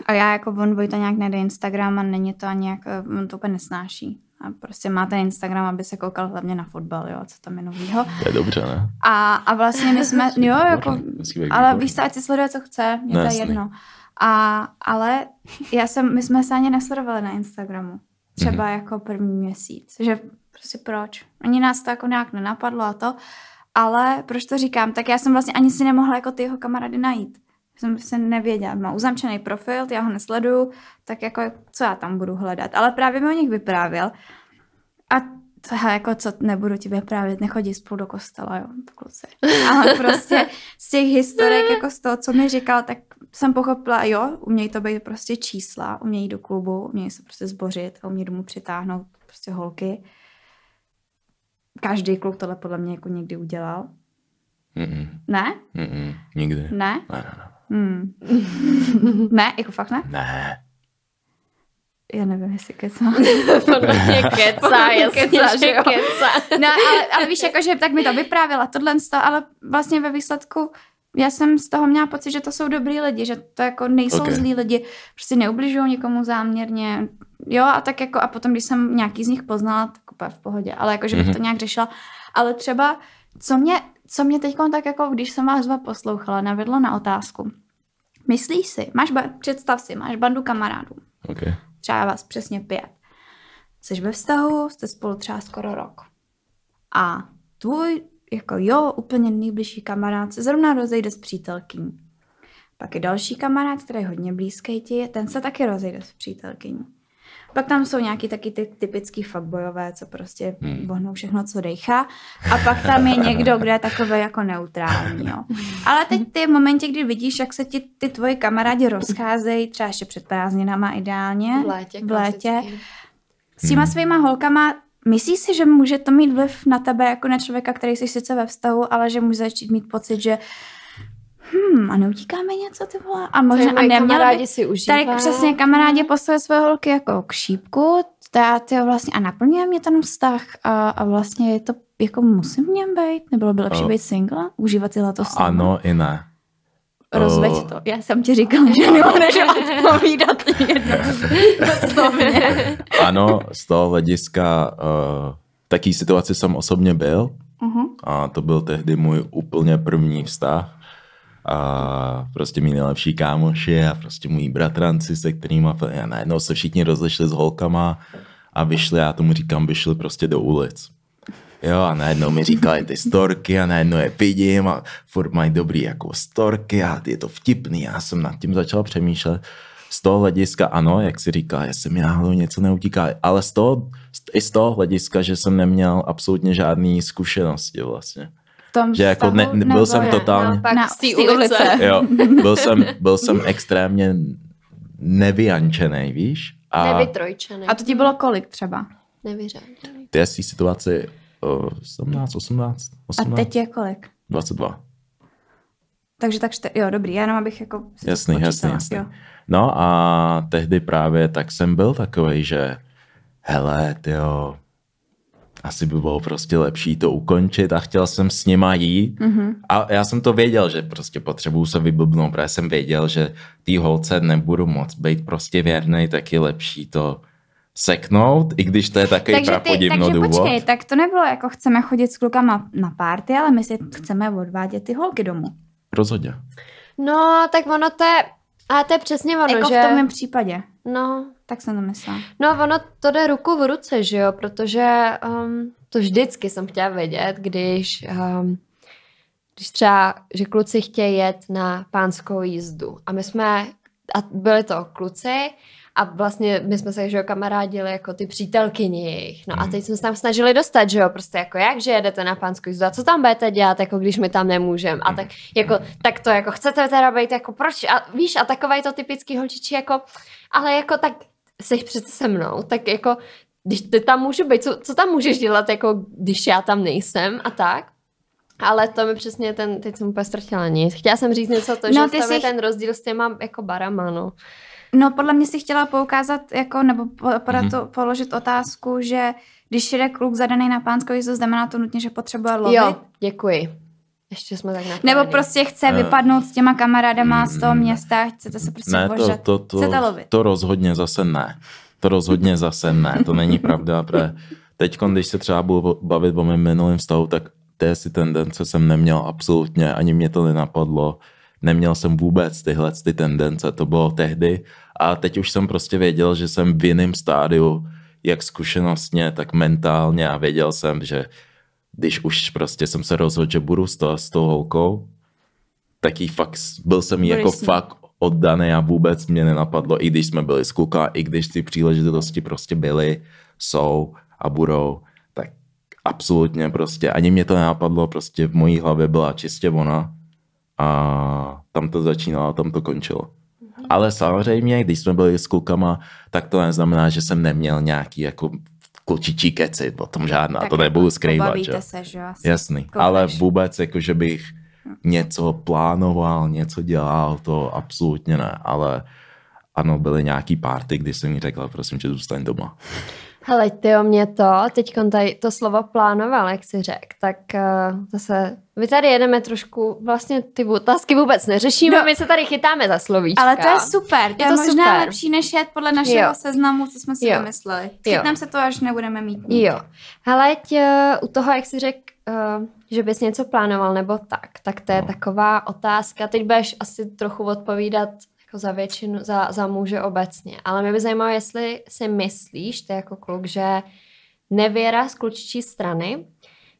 A já jako on Vojta nějak nejde Instagram a není to ani jak, eh, on to úplně nesnáší a prostě má ten Instagram, aby se koukal hlavně na fotbal, jo, co tam je novýho. To je dobře, ne? A, a vlastně my jsme, jo, jako, ale víš, ať si sleduje, co chce, mě no, to je jedno. A, ale já jsem, my jsme se ani nesledovali na Instagramu. Třeba mm-hmm. jako první měsíc. Že prostě proč? Ani nás to jako nějak nenapadlo a to. Ale proč to říkám? Tak já jsem vlastně ani si nemohla jako ty jeho kamarády najít jsem se nevěděla, má uzamčený profil, já ho nesleduju, tak jako co já tam budu hledat. Ale právě mi o nich vyprávěl a to, jako co nebudu ti vyprávět, nechodí spolu do kostela, jo, kluci. Ale <laughs> prostě z těch historiek jako z toho, co mi říkal, tak jsem pochopila, jo, umějí to být prostě čísla, umějí do klubu, umějí se prostě zbořit, umějí domů přitáhnout prostě holky. Každý kluk tohle podle mě jako někdy udělal. Mm-mm. Ne? Mm-mm. Nikdy. Ne? ne, ne, ne. Hmm. <laughs> ne, jako fakt ne? Ne. Já nevím, jestli kecá. <laughs> Podle mě <laughs> kecá, jasně, kecá, že jo. kecá. No, ale, ale víš, jako, že tak mi to vyprávěla, tohle z ale vlastně ve výsledku já jsem z toho měla pocit, že to jsou dobrý lidi, že to jako nejsou okay. zlí lidi, prostě neubližují nikomu záměrně, jo, a tak jako, a potom, když jsem nějaký z nich poznala, tak úplně v pohodě, ale jako, že bych mm-hmm. to mhm. nějak řešila. Ale třeba, co mě co mě teď tak jako, když jsem vás dva poslouchala, navedlo na otázku. Myslíš si, máš ba- představ si, máš bandu kamarádů. Okay. Třeba vás přesně pět. Jsi ve vztahu, jste spolu třeba skoro rok. A tvůj, jako jo, úplně nejbližší kamarád se zrovna rozejde s přítelkyní. Pak je další kamarád, který je hodně blízký ti, ten se taky rozejde s přítelkyní. Pak tam jsou nějaký taky ty typický fuckboyové, co prostě hmm. bohnou všechno, co dejchá. A pak tam je někdo, kdo je takový jako neutrální, jo. Ale teď ty momenty, kdy vidíš, jak se ti ty tvoji kamarádi rozcházejí, třeba ještě před prázdninama ideálně. V létě. V létě. S těma hmm. svýma holkama Myslíš si, že může to mít vliv na tebe jako na člověka, který jsi sice ve vztahu, ale že může začít mít pocit, že hmm, a neutíkáme něco, ty vole? A možná, a neměla by, si užívá. Tady přesně kamarádi poslali své holky jako k šípku, ta, ty vlastně, a naplňuje mě ten vztah a, a vlastně je to, jako musím v něm být, nebylo by lepší uh, být single, užívat si letos Ano i ne. Eh, Rozveď uh, to. Já jsem ti říkal, že nebudeš odpovídat jednoslovně. ano, z toho hlediska uh, taký situaci jsem osobně byl. Uh-huh. A to byl tehdy můj úplně první vztah a prostě mý nejlepší kámoši a prostě můj bratranci, se kterými najednou se všichni rozešli s holkama a vyšli, já tomu říkám, vyšli prostě do ulic. Jo, a najednou mi říkali ty storky a najednou je vidím a furt mají dobrý jako storky a je to vtipný. Já jsem nad tím začal přemýšlet. Z toho hlediska, ano, jak si říká, jestli mi náhodou něco neutíká, ale z toho, i z toho hlediska, že jsem neměl absolutně žádný zkušenosti vlastně tom že jako ne, ne, byl jsem totálně... Na, z té ulice. Jo, <laughs> byl, jsem, byl jsem extrémně nevyančený, víš? A, Nevytrojčený. A to ti bylo kolik třeba? Nevyřádný. Ty jsi v situaci o, 17, 18, 18. A teď je kolik? 22. Takže tak, čte, jo, dobrý, já jenom abych jako... Jasný, jasný, jasný. Jo. No a tehdy právě tak jsem byl takový, že hele, jo, asi by bylo prostě lepší to ukončit a chtěl jsem s nima jít. Mm-hmm. A já jsem to věděl, že prostě potřebuju se vyblbnout, protože jsem věděl, že tý holce nebudu moc být prostě věrný, tak je lepší to seknout, i když to je takový takže ty, takže Počkej, tak to nebylo jako chceme chodit s klukama na párty, ale my si chceme odvádět ty holky domů. Rozhodně. No, tak ono to je, a to je přesně ono, jako že... v tom mém případě. No, tak jsem to myslela. No a ono to jde ruku v ruce, že jo, protože um, to vždycky jsem chtěla vědět, když, um, když třeba, že kluci chtějí jet na pánskou jízdu. A my jsme, a byli to kluci, a vlastně my jsme se, že jo, kamarádili jako ty přítelkyni jejich. No mm. a hmm. teď jsme se tam snažili dostat, že jo, prostě jako jak, že jedete na pánskou jízdu a co tam budete dělat, jako když my tam nemůžeme. A hmm. tak jako, tak to jako chcete teda být, jako proč, a víš, a takové to typický holčičí, jako, ale jako tak jsi přece se mnou, tak jako, když ty tam můžu být, co, co tam můžeš dělat, jako, když já tam nejsem a tak. Ale to mi přesně ten, teď jsem úplně ztratila nic. Chtěla jsem říct něco to, no, že jsi... ten rozdíl s těma jako barama, no. No podle mě si chtěla poukázat, jako, nebo podat mm-hmm. položit otázku, že když jde kluk zadaný na pánskou jízdu, znamená to nutně, že potřebuje lovit. Jo, děkuji. Ještě jsme tak napadli. Nebo prostě chce eh. vypadnout s těma kamarádama z toho mm. města, chcete se prostě ne, to, to, to, chcete lovit. to rozhodně zase ne. To rozhodně zase ne, to není <laughs> pravda, teď, když se třeba budu bavit o mém minulém vztahu, tak té si tendence jsem neměl absolutně, ani mě to nenapadlo. Neměl jsem vůbec tyhle ty tendence, to bylo tehdy. A teď už jsem prostě věděl, že jsem v jiném stádiu, jak zkušenostně, tak mentálně a věděl jsem, že když už prostě jsem se rozhodl, že budu s, to, s tou holkou, tak jí fakt, byl jsem jí jako jsi. fakt oddaný a vůbec mě nenapadlo, i když jsme byli z kuka, i když ty příležitosti prostě byly, jsou a budou, tak absolutně prostě, ani mě to nenapadlo, prostě v mojí hlavě byla čistě ona a tam to začínalo a tam to končilo. Mhm. Ale samozřejmě, když jsme byli s klukama, tak to neznamená, že jsem neměl nějaký jako kočičí keci, o tom žádná, tak to jako nebudu skrývat. Že? se, že asi. Jasný, Koukneš. ale vůbec jako, že bych něco plánoval, něco dělal, to absolutně ne, ale ano, byly nějaký párty, kdy jsem mi řekla, prosím že zůstaň doma. Hele, ty o mě to, teď tady to slovo plánoval, jak si řek, tak uh, zase, my tady jedeme trošku, vlastně ty otázky vůbec neřešíme, no, my se tady chytáme za slovíčka. Ale to je super, to je to možná super. lepší, než jet podle našeho jo. seznamu, co jsme si jo. vymysleli. Chytneme se to, až nebudeme mít. Nikdy. Jo, hele, tě, eh, u toho, jak si řek, uh, že bys něco plánoval nebo tak, tak to je no. taková otázka, teď budeš asi trochu odpovídat jako za většinu, za, za muže obecně. Ale mě by zajímalo, jestli si myslíš, ty jako kluk, že nevěra z klučičí strany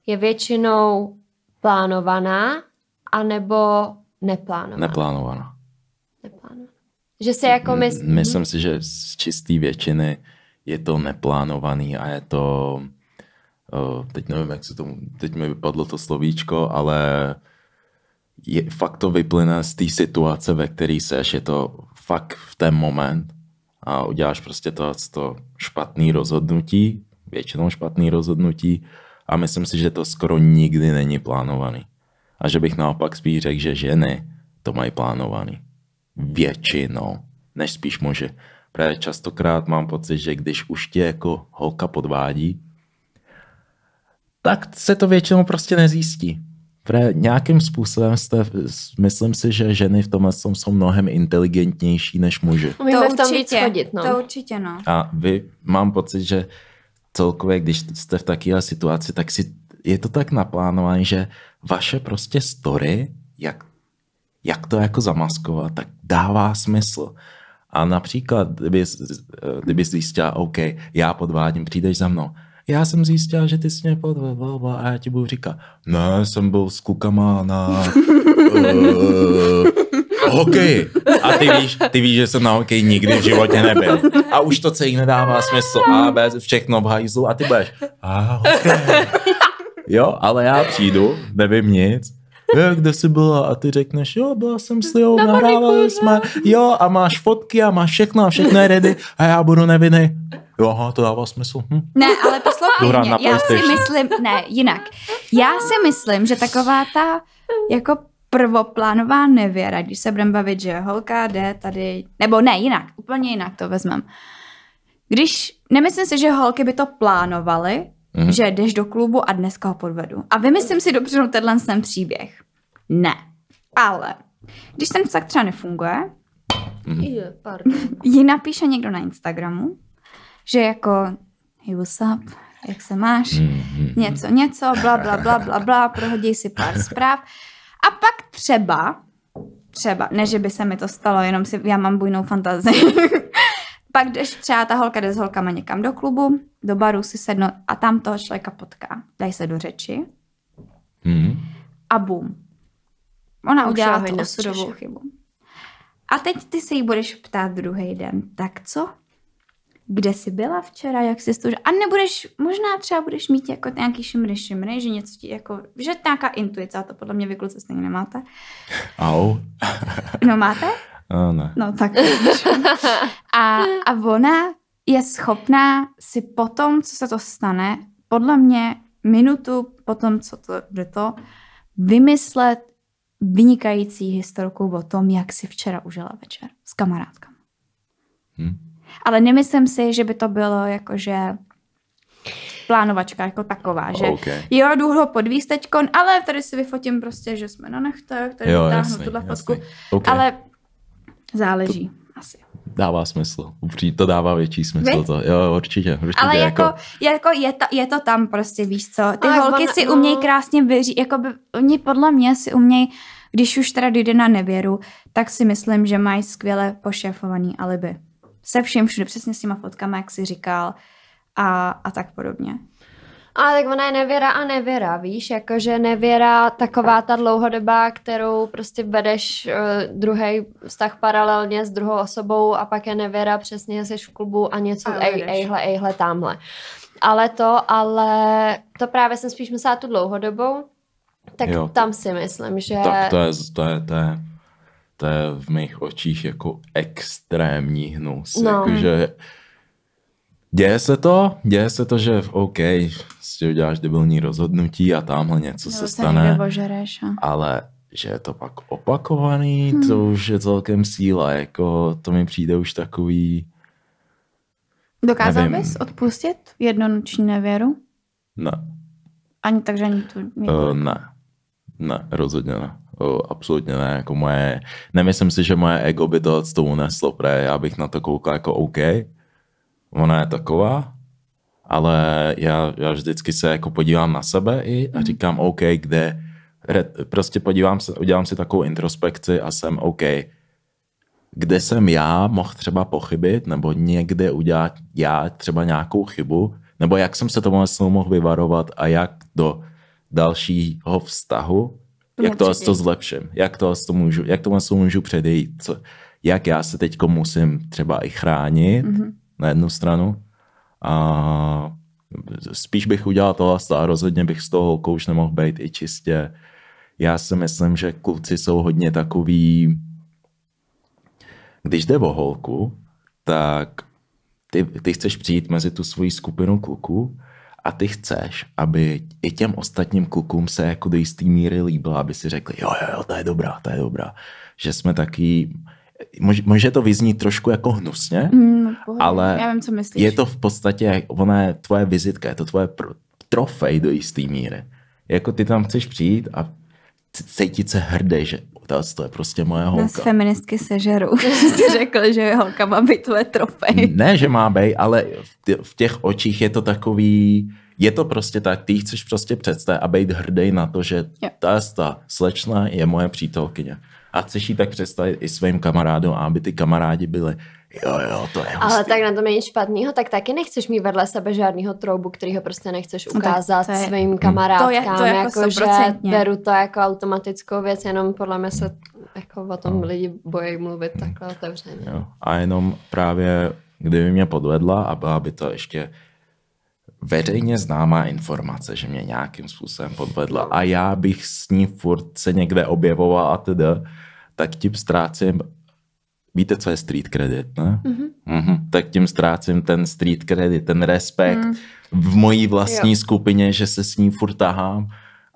je většinou plánovaná anebo neplánovaná. Neplánovaná. Neplánovaná. Že si jako myslíš... Mhm. Myslím si, že z čisté většiny je to neplánovaný a je to... Eh, teď nevím, jak se tomu... Teď mi vypadlo to slovíčko, ale je, fakt to vyplyne z té situace, ve které seš, je to fakt v ten moment a uděláš prostě to, to špatný rozhodnutí, většinou špatný rozhodnutí a myslím si, že to skoro nikdy není plánovaný. A že bych naopak spíš řekl, že ženy to mají plánovaný. Většinou, než spíš muži. Právě častokrát mám pocit, že když už tě jako holka podvádí, tak se to většinou prostě nezjistí. Pre, nějakým způsobem jste, myslím si, že ženy v tomhle tom jsou mnohem inteligentnější než muži. Umíme to v tom určitě, víc chodit, no. To určitě, no. A vy, mám pocit, že celkově, když jste v takové situaci, tak si, je to tak naplánované, že vaše prostě story, jak, jak to jako zamaskovat, tak dává smysl. A například, kdyby, kdyby jsi zjistila, OK, já podvádím, přijdeš za mnou, já jsem zjistil, že ty jsi mě podvedl a já ti budu říkat, ne, jsem byl s kukama na uh, <laughs> hokej. A ty víš, ty víš, že jsem na hokej nikdy v životě nebyl. A už to celý nedává smysl. A, B, všechno v hajzlu a ty budeš, a hokej. Jo, ale já přijdu, nevím nic, jo, kde jsi byla? A ty řekneš, jo, byla jsem s na nahrávali jsme, no. jo, a máš fotky a máš všechno a všechno je ready a já budu nevinný. Jo, aha, to dává smysl. Hm. Ne, ale poslouchej mě, já si myslím, ne, jinak. Já si myslím, že taková ta jako prvoplánová nevěra, když se budeme bavit, že holka jde tady, nebo ne, jinak, úplně jinak to vezmem. Když, nemyslím si, že holky by to plánovaly, mm-hmm. že jdeš do klubu a dneska ho podvedu. A vymyslím si dopředu tenhle příběh. Ne. Ale když ten vztah třeba nefunguje, mm-hmm. je, pardon. ji napíše někdo na Instagramu, že jako hey, what's up, jak se máš, mm-hmm. něco, něco, bla, bla, bla, bla, bla, prohodí si pár zpráv. A pak třeba, třeba, ne, že by se mi to stalo, jenom si, já mám bujnou fantazii. <laughs> pak když třeba ta holka jde s holkama někam do klubu, do baru si sednout a tam toho člověka potká. daj se do řeči. Mm-hmm. A bum, Ona udělala tu osudovou chybu. A teď ty se jí budeš ptát druhý den, tak co? Kde jsi byla včera, jak jsi to... A nebudeš, možná třeba budeš mít jako nějaký šimry, šimry, že něco ti jako, že nějaká intuice, a to podle mě vy kluci stejně nemáte. <laughs> Au. <laughs> no máte? No, ne. No tak. a, a ona je schopná si potom, co se to stane, podle mě minutu potom, co to jde to, vymyslet vynikající historku o tom, jak si včera užila večer s kamarádkami. Hmm. Ale nemyslím si, že by to bylo jakože plánovačka jako taková, že okay. jo, jdu ho podvíst teďkon, ale tady si vyfotím prostě, že jsme na nechtech, tady jo, vytáhnu jasný, tuhle fotku, okay. ale záleží to asi. Dává smysl, upřímně to dává větší smysl, to. jo, určitě, určitě. Ale jako, jako, jako je, to, je to tam prostě, víš co, ty ale holky on, si no. umějí krásně vyří, jako by, oni podle mě si umějí když už teda jde na nevěru, tak si myslím, že mají skvěle pošefovaný alibi. Se vším všude, přesně s těma fotkama, jak si říkal a, a tak podobně. A tak ona je nevěra a nevěra, víš, jakože nevěra taková ta dlouhodobá, kterou prostě vedeš uh, druhý vztah paralelně s druhou osobou a pak je nevěra, přesně jsi v klubu a něco a ej, ejhle, ejhle, tamhle. Ale to, ale to právě jsem spíš myslela tu dlouhodobou, tak jo. tam si myslím, že... Tak to je, to je, to je, to je v mých očích jako extrémní hnus. No. že děje se to, děje se to, že v OK, si prostě uděláš debilní rozhodnutí a tamhle něco no, se stane. a... Ale že je to pak opakovaný, hmm. to už je celkem síla, jako to mi přijde už takový... Dokázal nevím. bys odpustit jednonoční nevěru? Ne. Ani takže ani tu... Uh, ne. Ne, rozhodně ne. O, absolutně ne. Jako moje, nemyslím si, že moje ego by to z toho uneslo, protože já bych na to koukal jako OK, ona je taková, ale já, já vždycky se jako podívám na sebe i a mhm. říkám OK, kde, prostě podívám se, udělám si takovou introspekci a jsem OK, kde jsem já mohl třeba pochybit, nebo někde udělat já třeba nějakou chybu, nebo jak jsem se tomu mohl vyvarovat a jak do dalšího vztahu, no, jak Určitě. to, to zlepším, jak to, to můžu, jak to to můžu předejít, co, jak já se teď musím třeba i chránit mm-hmm. na jednu stranu. A spíš bych udělal to a rozhodně bych z toho holkou už nemohl být i čistě. Já si myslím, že kluci jsou hodně takový, když jde o holku, tak ty, ty chceš přijít mezi tu svoji skupinu kluků a ty chceš, aby i těm ostatním klukům se jako do jistý míry líbila, aby si řekli, jo, jo, jo, to je dobrá, to je dobrá. Že jsme taky, může to vyznít trošku jako hnusně, mm, ale Já vím, co myslíš. je to v podstatě, ona je tvoje vizitka, je to tvoje trofej do jistý míry. Jako ty tam chceš přijít a cítit se hrdý, že Vitas, to je prostě moje holka. Nás feministky sežerou, <laughs> že jsi řekl, že holka má být tvoje trofej. Ne, že má být, ale v těch očích je to takový, je to prostě tak, ty chceš prostě představit a být hrdý na to, že ta slečna je moje přítelkyně a chceš ji tak představit i svým kamarádům, aby ty kamarádi byli jo, jo, to je hustý. Ale tak na tom není špatného, tak taky nechceš mít vedle sebe žádného troubu, který ho prostě nechceš no ukázat no, je, svým kamarádkám. To je, to je jako, jako že beru to jako automatickou věc, jenom podle mě se jako o tom no. lidi bojí mluvit takhle otevřeně. Jo. A jenom právě, kdyby mě podvedla a byla by to ještě veřejně známá informace, že mě nějakým způsobem podvedla a já bych s ní furt se někde objevoval a teda, tak tím ztrácím, víte, co je street credit, ne? Mm-hmm. Mm-hmm. Tak tím ztrácím ten street credit, ten respekt mm. v mojí vlastní jo. skupině, že se s ní furt tahám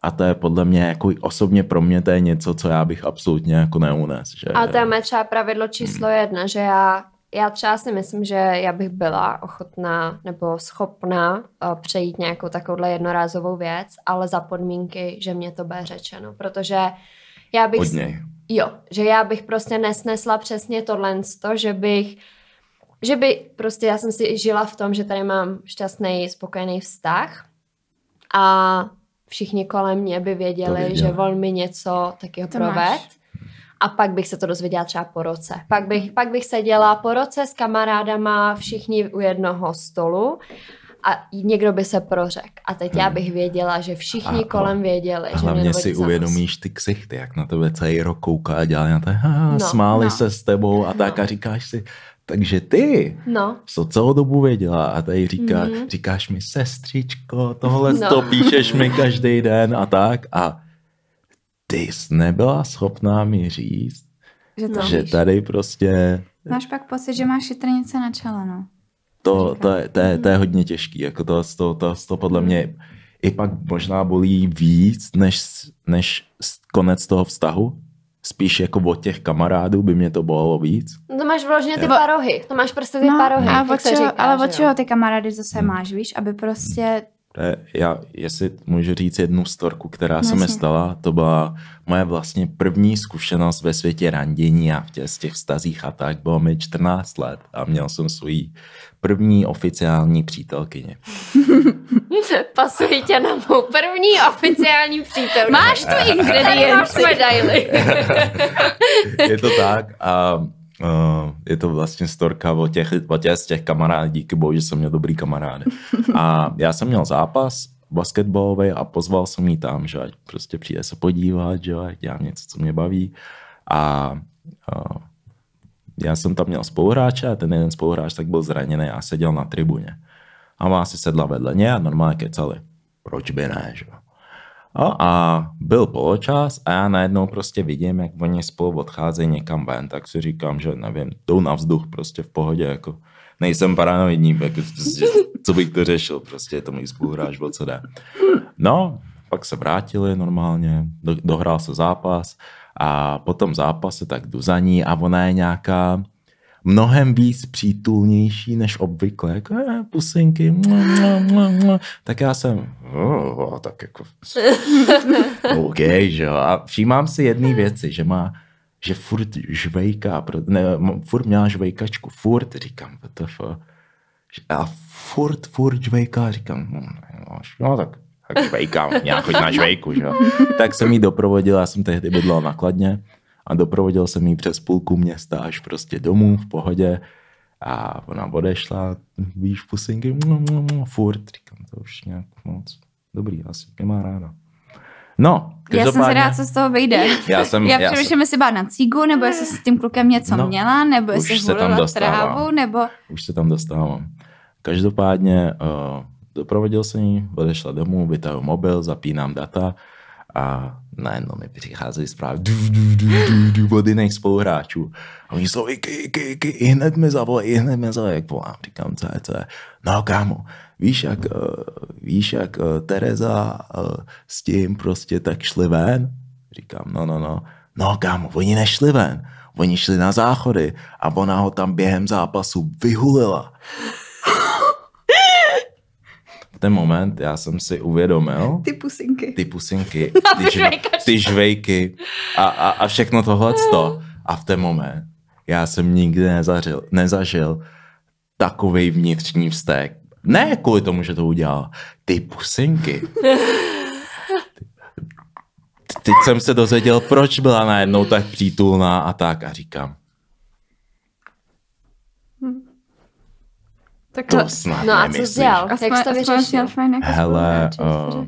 a to je podle mě jako osobně pro mě to je něco, co já bych absolutně jako neunes. Že... A to je třeba pravidlo číslo mm. jedna, že já já třeba si myslím, že já bych byla ochotná nebo schopná eh, přejít nějakou takovouhle jednorázovou věc, ale za podmínky, že mě to bude řečeno, protože já bych... Od něj. Jo, že já bych prostě nesnesla přesně tohle, to, že bych že by prostě já jsem si žila v tom, že tady mám šťastný, spokojený vztah a všichni kolem mě by věděli, věděli. že on mi něco taky proved a pak bych se to dozvěděla třeba po roce. Pak bych, pak bych seděla po roce s kamarádama všichni u jednoho stolu a někdo by se prořekl. A teď hmm. já bych věděla, že všichni a, kolem věděli. A hlavně že si uvědomíš ty ksichty, jak na tebe celý rok kouká a dělá na to, no, smáli no. se s tebou a tak a no. říkáš si, takže ty no. jsi to celou dobu věděla a tady říká, mm-hmm. říkáš mi sestřičko, tohle no. to píšeš mi každý den a tak a ty jsi nebyla schopná mi říct, že, to že tady prostě... Máš pak pocit, že máš šetrnice na čele, no. To, to, je, to, je, to je mhm. hodně těžký, jako to, to, to, to podle mhm. mě i pak možná bolí víc, než, než konec toho vztahu, spíš jako od těch kamarádů by mě to bolelo víc. No to máš vložně ty parohy, to máš prostě ty no, parohy. A od čeho, říká, ale od čeho ty kamarády zase hmm. máš, víš, aby prostě E, já, jestli můžu říct jednu storku, která Jasně. se mi stala, to byla moje vlastně první zkušenost ve světě randění a v těch, těch vztazích a tak. Bylo mi 14 let a měl jsem svoji první oficiální přítelkyni. <laughs> Pasuji tě na mou první oficiální přítelkyni. Máš tu <laughs> ingredienci. Máš <laughs> Je to tak a Uh, je to vlastně storka o těch, o těch, z těch kamarádů, díky bohu, že jsem měl dobrý kamarády. A já jsem měl zápas basketbalový a pozval jsem ji tam, že ať prostě přijde se podívat, že ať dělám něco, co mě baví. A uh, já jsem tam měl spoluhráče a ten jeden spoluhráč tak byl zraněný a seděl na tribuně. A má si sedla vedle něj a normálně kecali. Proč by ne, že No a byl poločas a já najednou prostě vidím, jak oni spolu odcházejí někam ven, tak si říkám, že nevím, jdou na vzduch prostě v pohodě, jako nejsem paranoidní, jako, co bych to řešil, prostě je to můj spoluhráč, o co jde. No, pak se vrátili normálně, do, dohrál se zápas a po tom zápase tak jdu za ní a ona je nějaká, mnohem víc přítulnější než obvykle. Jako, eh, pusinky, mua, mua, mua, mua. tak já jsem, oh, tak jako, <laughs> OK, že jo. A všímám si jedné věci, že má že furt žvejka, ne, furt měla žvejkačku, furt, říkám, WTF. A furt, furt žvejka říkám, no, no, no tak, tak žvejkám, nějak na žvejku, že? Tak jsem jí doprovodil, já jsem tehdy bydlel na Kladně, a doprovodil jsem jí přes půlku města až prostě domů v pohodě a ona odešla, víš, pusinky, furt, říkám, to už nějak moc dobrý, asi nemá ráda. No, Já jsem rád, co z toho vyjde. Já jsem... Já, já přemýšlím, jsem... jestli byla na cígu, nebo jestli s tím klukem něco no, měla, nebo jestli hulila trávu, nebo... Už se tam dostávám. Každopádně uh, doprovodil jsem ji, odešla domů, vytahu mobil, zapínám data a najednou mi přicházely zprávy du, du, du, du, du, od jiných spoluhráčů. A oni jsou, iky, iky, iky, i hned mi zavolají, hned mi zavolají, jak volám, říkám, co je, co je. No kámo, víš jak, eh, víš jak eh, Tereza eh, s tím prostě tak šli ven? Říkám, no, no, no. No kámo, oni nešli ven, oni šli na záchody a ona ho tam během zápasu vyhulila v ten moment já jsem si uvědomil... Ty pusinky. Ty pusinky, <laughs> ty, žvejka, ty žvejky a, a, a všechno tohleto. A v ten moment já jsem nikdy nezažil, nezažil takový vnitřní vztek. Ne kvůli tomu, že to udělal. Ty pusinky. <laughs> Teď jsem se dozvěděl, proč byla najednou tak přítulná a tak a říkám, Tak To snad No a co jsi dělal? Aspoň, Jak jsi to vyřešil? Hele, uh,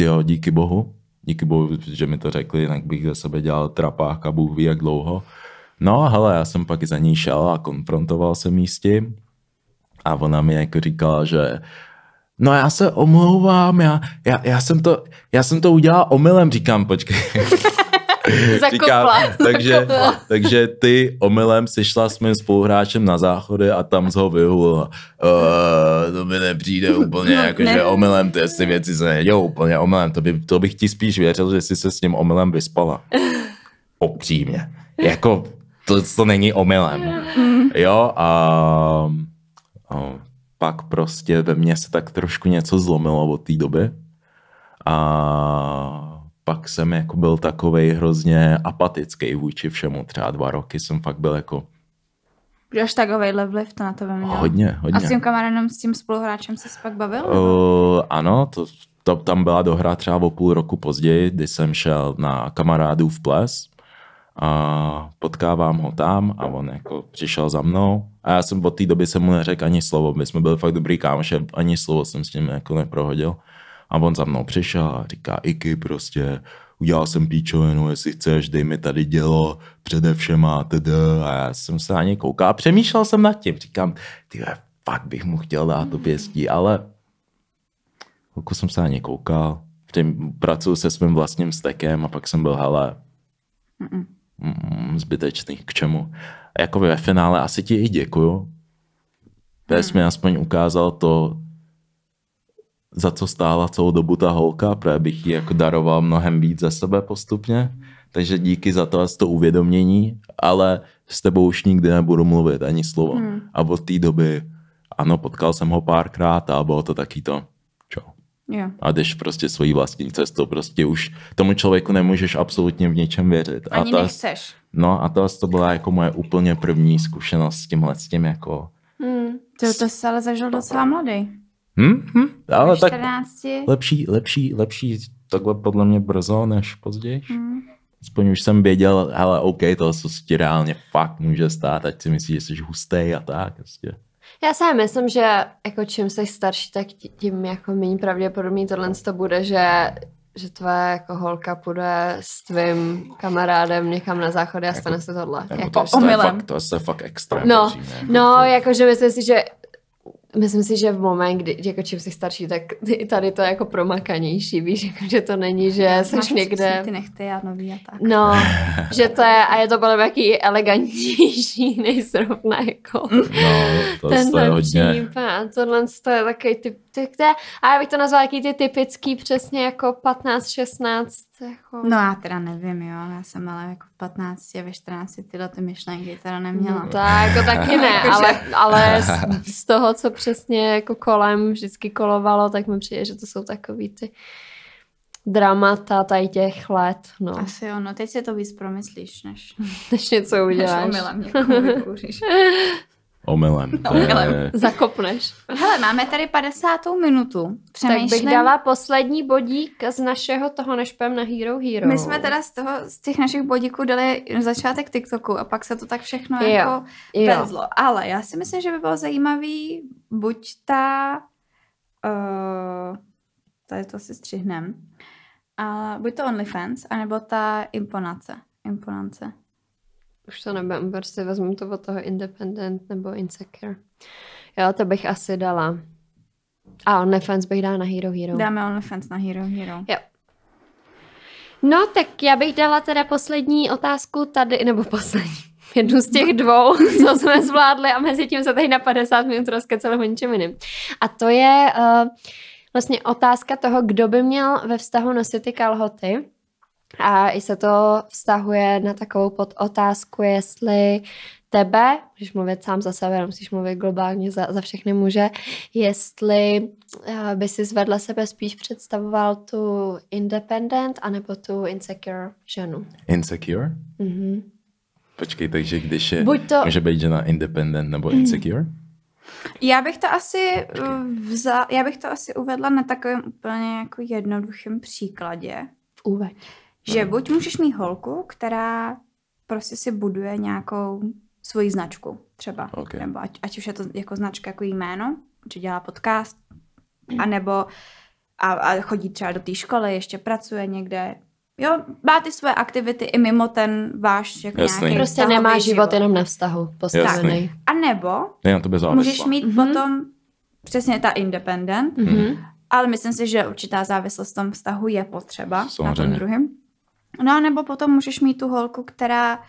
jo, díky bohu. Díky bohu, že mi to řekli, jinak bych za sebe dělal trapák a Bůh ví jak dlouho. No hele, já jsem pak za ní šel a konfrontoval jsem jí s tím. A ona mi jako říkala, že no já se omlouvám, já, já, já, jsem, to, já jsem to udělal omylem, říkám, počkej. <laughs> <laughs> zakopla, takže, zakopla. takže ty omylem si šla s mým spoluhráčem na záchody a tam z ho vyhulila. Uh, to mi nepřijde úplně, <laughs> no, jako, ne. že omylem ty si věci se nedělou úplně omylem. To, by, to bych ti spíš věřil, že jsi se s ním omylem vyspala. <laughs> Opřímně. Jako, to, to není omylem. Mm. Jo, a, a pak prostě ve mně se tak trošku něco zlomilo od té doby. A pak jsem jako byl takový hrozně apatický vůči všemu. Třeba dva roky jsem fakt byl jako... Až takovejhle vliv to na to měl. Hodně, hodně. A s tím kamarádem, s tím spoluhráčem se pak bavil? Uh, ano, to, to, tam byla dohra třeba o půl roku později, kdy jsem šel na kamarádů v ples a potkávám ho tam a on jako přišel za mnou a já jsem od té doby jsem mu neřekl ani slovo, my jsme byli fakt dobrý kámoši, ani slovo jsem s ním jako neprohodil. A on za mnou přišel a říká, Iky prostě, udělal jsem píčovinu, jestli chceš, dej mi tady dělo, především a tedy. A já jsem se na něj koukal a přemýšlel jsem nad tím. Říkám, ty fakt bych mu chtěl dát to pěstí, ale jako jsem se na něj koukal, tím pracuju se svým vlastním stekem a pak jsem byl, hele, mm Mm, zbytečný, k čemu. A jako ve finále asi ti i děkuju. Pes mm. mi aspoň ukázal to, za co stála celou dobu ta holka, protože bych jí jako daroval mnohem víc ze sebe postupně. Takže díky za to, to uvědomění, ale s tebou už nikdy nebudu mluvit ani slovo. Hmm. A od té doby, ano, potkal jsem ho párkrát a bylo to taky to, čo. Yeah. A jdeš prostě svojí vlastní cestou, prostě už tomu člověku nemůžeš absolutně v něčem věřit. Ani a to, nechceš. No a to, to byla jako moje úplně první zkušenost s tímhle s tím jako... Hmm. To, to jsi ale zažil docela mladý. Hm? Hm? Ale 14. tak lepší, lepší, lepší takhle podle mě brzo než později. Hmm. Aspoň už jsem věděl, ale OK, to se ti reálně fakt může stát, ať si myslíš, že jsi hustý a tak. Prostě. Já si myslím, že jako čím jsi starší, tak tím jako méně pravděpodobný tohle to bude, že že tvoje jako holka půjde s tvým kamarádem někam na záchody a jako, stane se tohle. Jako, jako to, to, je fakt, to je fakt extrém. No, no jakože myslím si, že Myslím si, že v moment, kdy jako čím jsi starší, tak i tady to je jako promakanější, víš, jako, že to není, že no, někde... Ty nechty a nový a tak. No, <laughs> že to je, a je to bylo nějaký jaký elegantnější, <laughs> než zrovna jako no, to ten je hodně... Tohle to je takový typ to je, a já bych to nazvala jaký ty typický přesně jako 15, 16. Jako... No já teda nevím, jo, já jsem ale jako v 15 a ve 14 tyhle ty myšlenky teda neměla. No, tak, jako taky ne, <laughs> ale, ale z, <laughs> z, toho, co přesně jako kolem vždycky kolovalo, tak mi přijde, že to jsou takový ty dramata tady těch let. No. Asi jo, no teď si to víc promyslíš, než, než něco uděláš. Než omylem někomu <laughs> Omylem. No, omylem. Je... Zakopneš. Hele, máme tady 50. minutu. Přemýšlím. Tak bych dala poslední bodík z našeho toho, než na Hero Hero. My jsme teda z, toho, z těch našich bodíků dali začátek TikToku a pak se to tak všechno jo. jako pezlo. vezlo. Ale já si myslím, že by bylo zajímavý buď ta... Uh, tady to si střihnem. A buď to OnlyFans, anebo ta imponace. Imponace už to nebám, prostě vezmu to od toho Independent nebo Insecure. Jo, to bych asi dala. A OnlyFans bych dala na Hero Hero. Dáme OnlyFans na Hero Hero. Jo. No, tak já bych dala teda poslední otázku tady, nebo poslední <laughs> jednu z těch dvou, <laughs> co jsme zvládli a mezi tím se tady na 50 minut rozkeceli o ničem jiným. A to je uh, vlastně otázka toho, kdo by měl ve vztahu nosit ty kalhoty. A i se to vztahuje na takovou podotázku, jestli tebe, můžeš mluvit sám za sebe, musíš mluvit globálně za, za všechny muže, jestli eh, by si zvedla sebe spíš představoval tu independent anebo tu insecure ženu. Insecure? Mm-hmm. Počkej, takže když je, Buď to... může být žena independent nebo mhm. insecure? Já bych to asi eh, vzal, já bych to asi uvedla na takovém úplně jako jednoduchém příkladě. Uveď. Že mhm. buď můžeš mít holku, která prostě si buduje nějakou svoji značku třeba. Okay. Nebo ať, ať už je to jako značka, jako jméno, že dělá podcast, mhm. anebo a, a chodí třeba do té školy, ještě pracuje někde. Jo, má ty své aktivity i mimo ten váš jako Jasný. nějaký Prostě nemá život, život jenom na vztahu postavený. A nebo Je to můžeš mít mm-hmm. potom přesně ta independent, mm-hmm. ale myslím si, že určitá závislost v tom vztahu je potřeba Samozřejmě. na tom druhém. No a nebo potom můžeš mít tu holku, která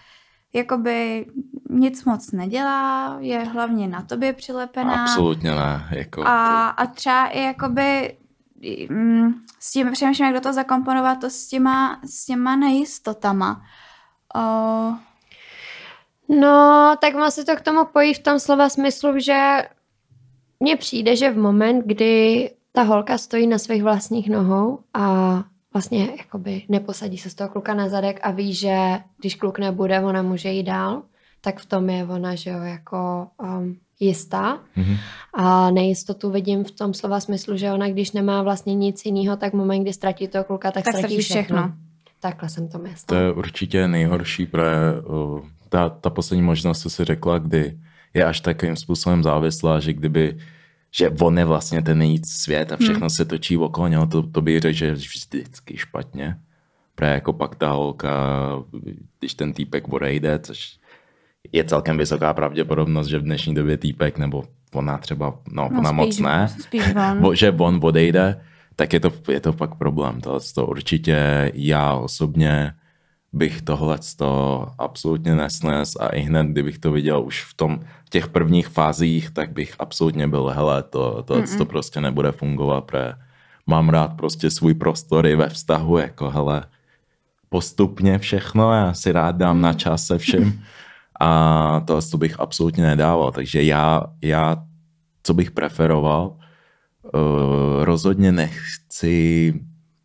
jakoby nic moc nedělá, je hlavně na tobě přilepená. Absolutně ne. Jako... A, a třeba i jakoby mm, s tím přemýšlím, jak do toho zakomponovat to s těma, s těma nejistotama. Uh... No, tak má vlastně se to k tomu pojí v tom slova smyslu, že mně přijde, že v moment, kdy ta holka stojí na svých vlastních nohou a vlastně jakoby neposadí se z toho kluka na zadek a ví, že když kluk nebude, ona může jít dál, tak v tom je ona, že jo, jako um, jistá. Mm-hmm. A nejistotu vidím v tom slova smyslu, že ona, když nemá vlastně nic jiného, tak moment, kdy ztratí toho kluka, tak, tak ztratí všechno. všechno. Takhle jsem to myslela. To je určitě nejhorší, pro ta, ta poslední možnost, co si řekla, kdy je až takovým způsobem závislá, že kdyby že on je vlastně ten nejíc svět a všechno hmm. se točí okolo něho, to, to by řekl, že vždycky špatně. Právě jako pak ta holka, když ten týpek odejde, což je celkem vysoká pravděpodobnost, že v dnešní době týpek, nebo ona třeba, no, no ona spíš, moc ne, spíš on. <laughs> že on odejde, tak je to, je to pak problém. To, to určitě já osobně bych tohle to absolutně nesnes a i hned, kdybych to viděl už v tom v těch prvních fázích, tak bych absolutně byl, hele, to, to, to prostě nebude fungovat, pre mám rád prostě svůj prostory ve vztahu, jako hele, postupně všechno, já si rád dám na čas se všem <laughs> a to, to bych absolutně nedával, takže já, já co bych preferoval, uh, rozhodně nechci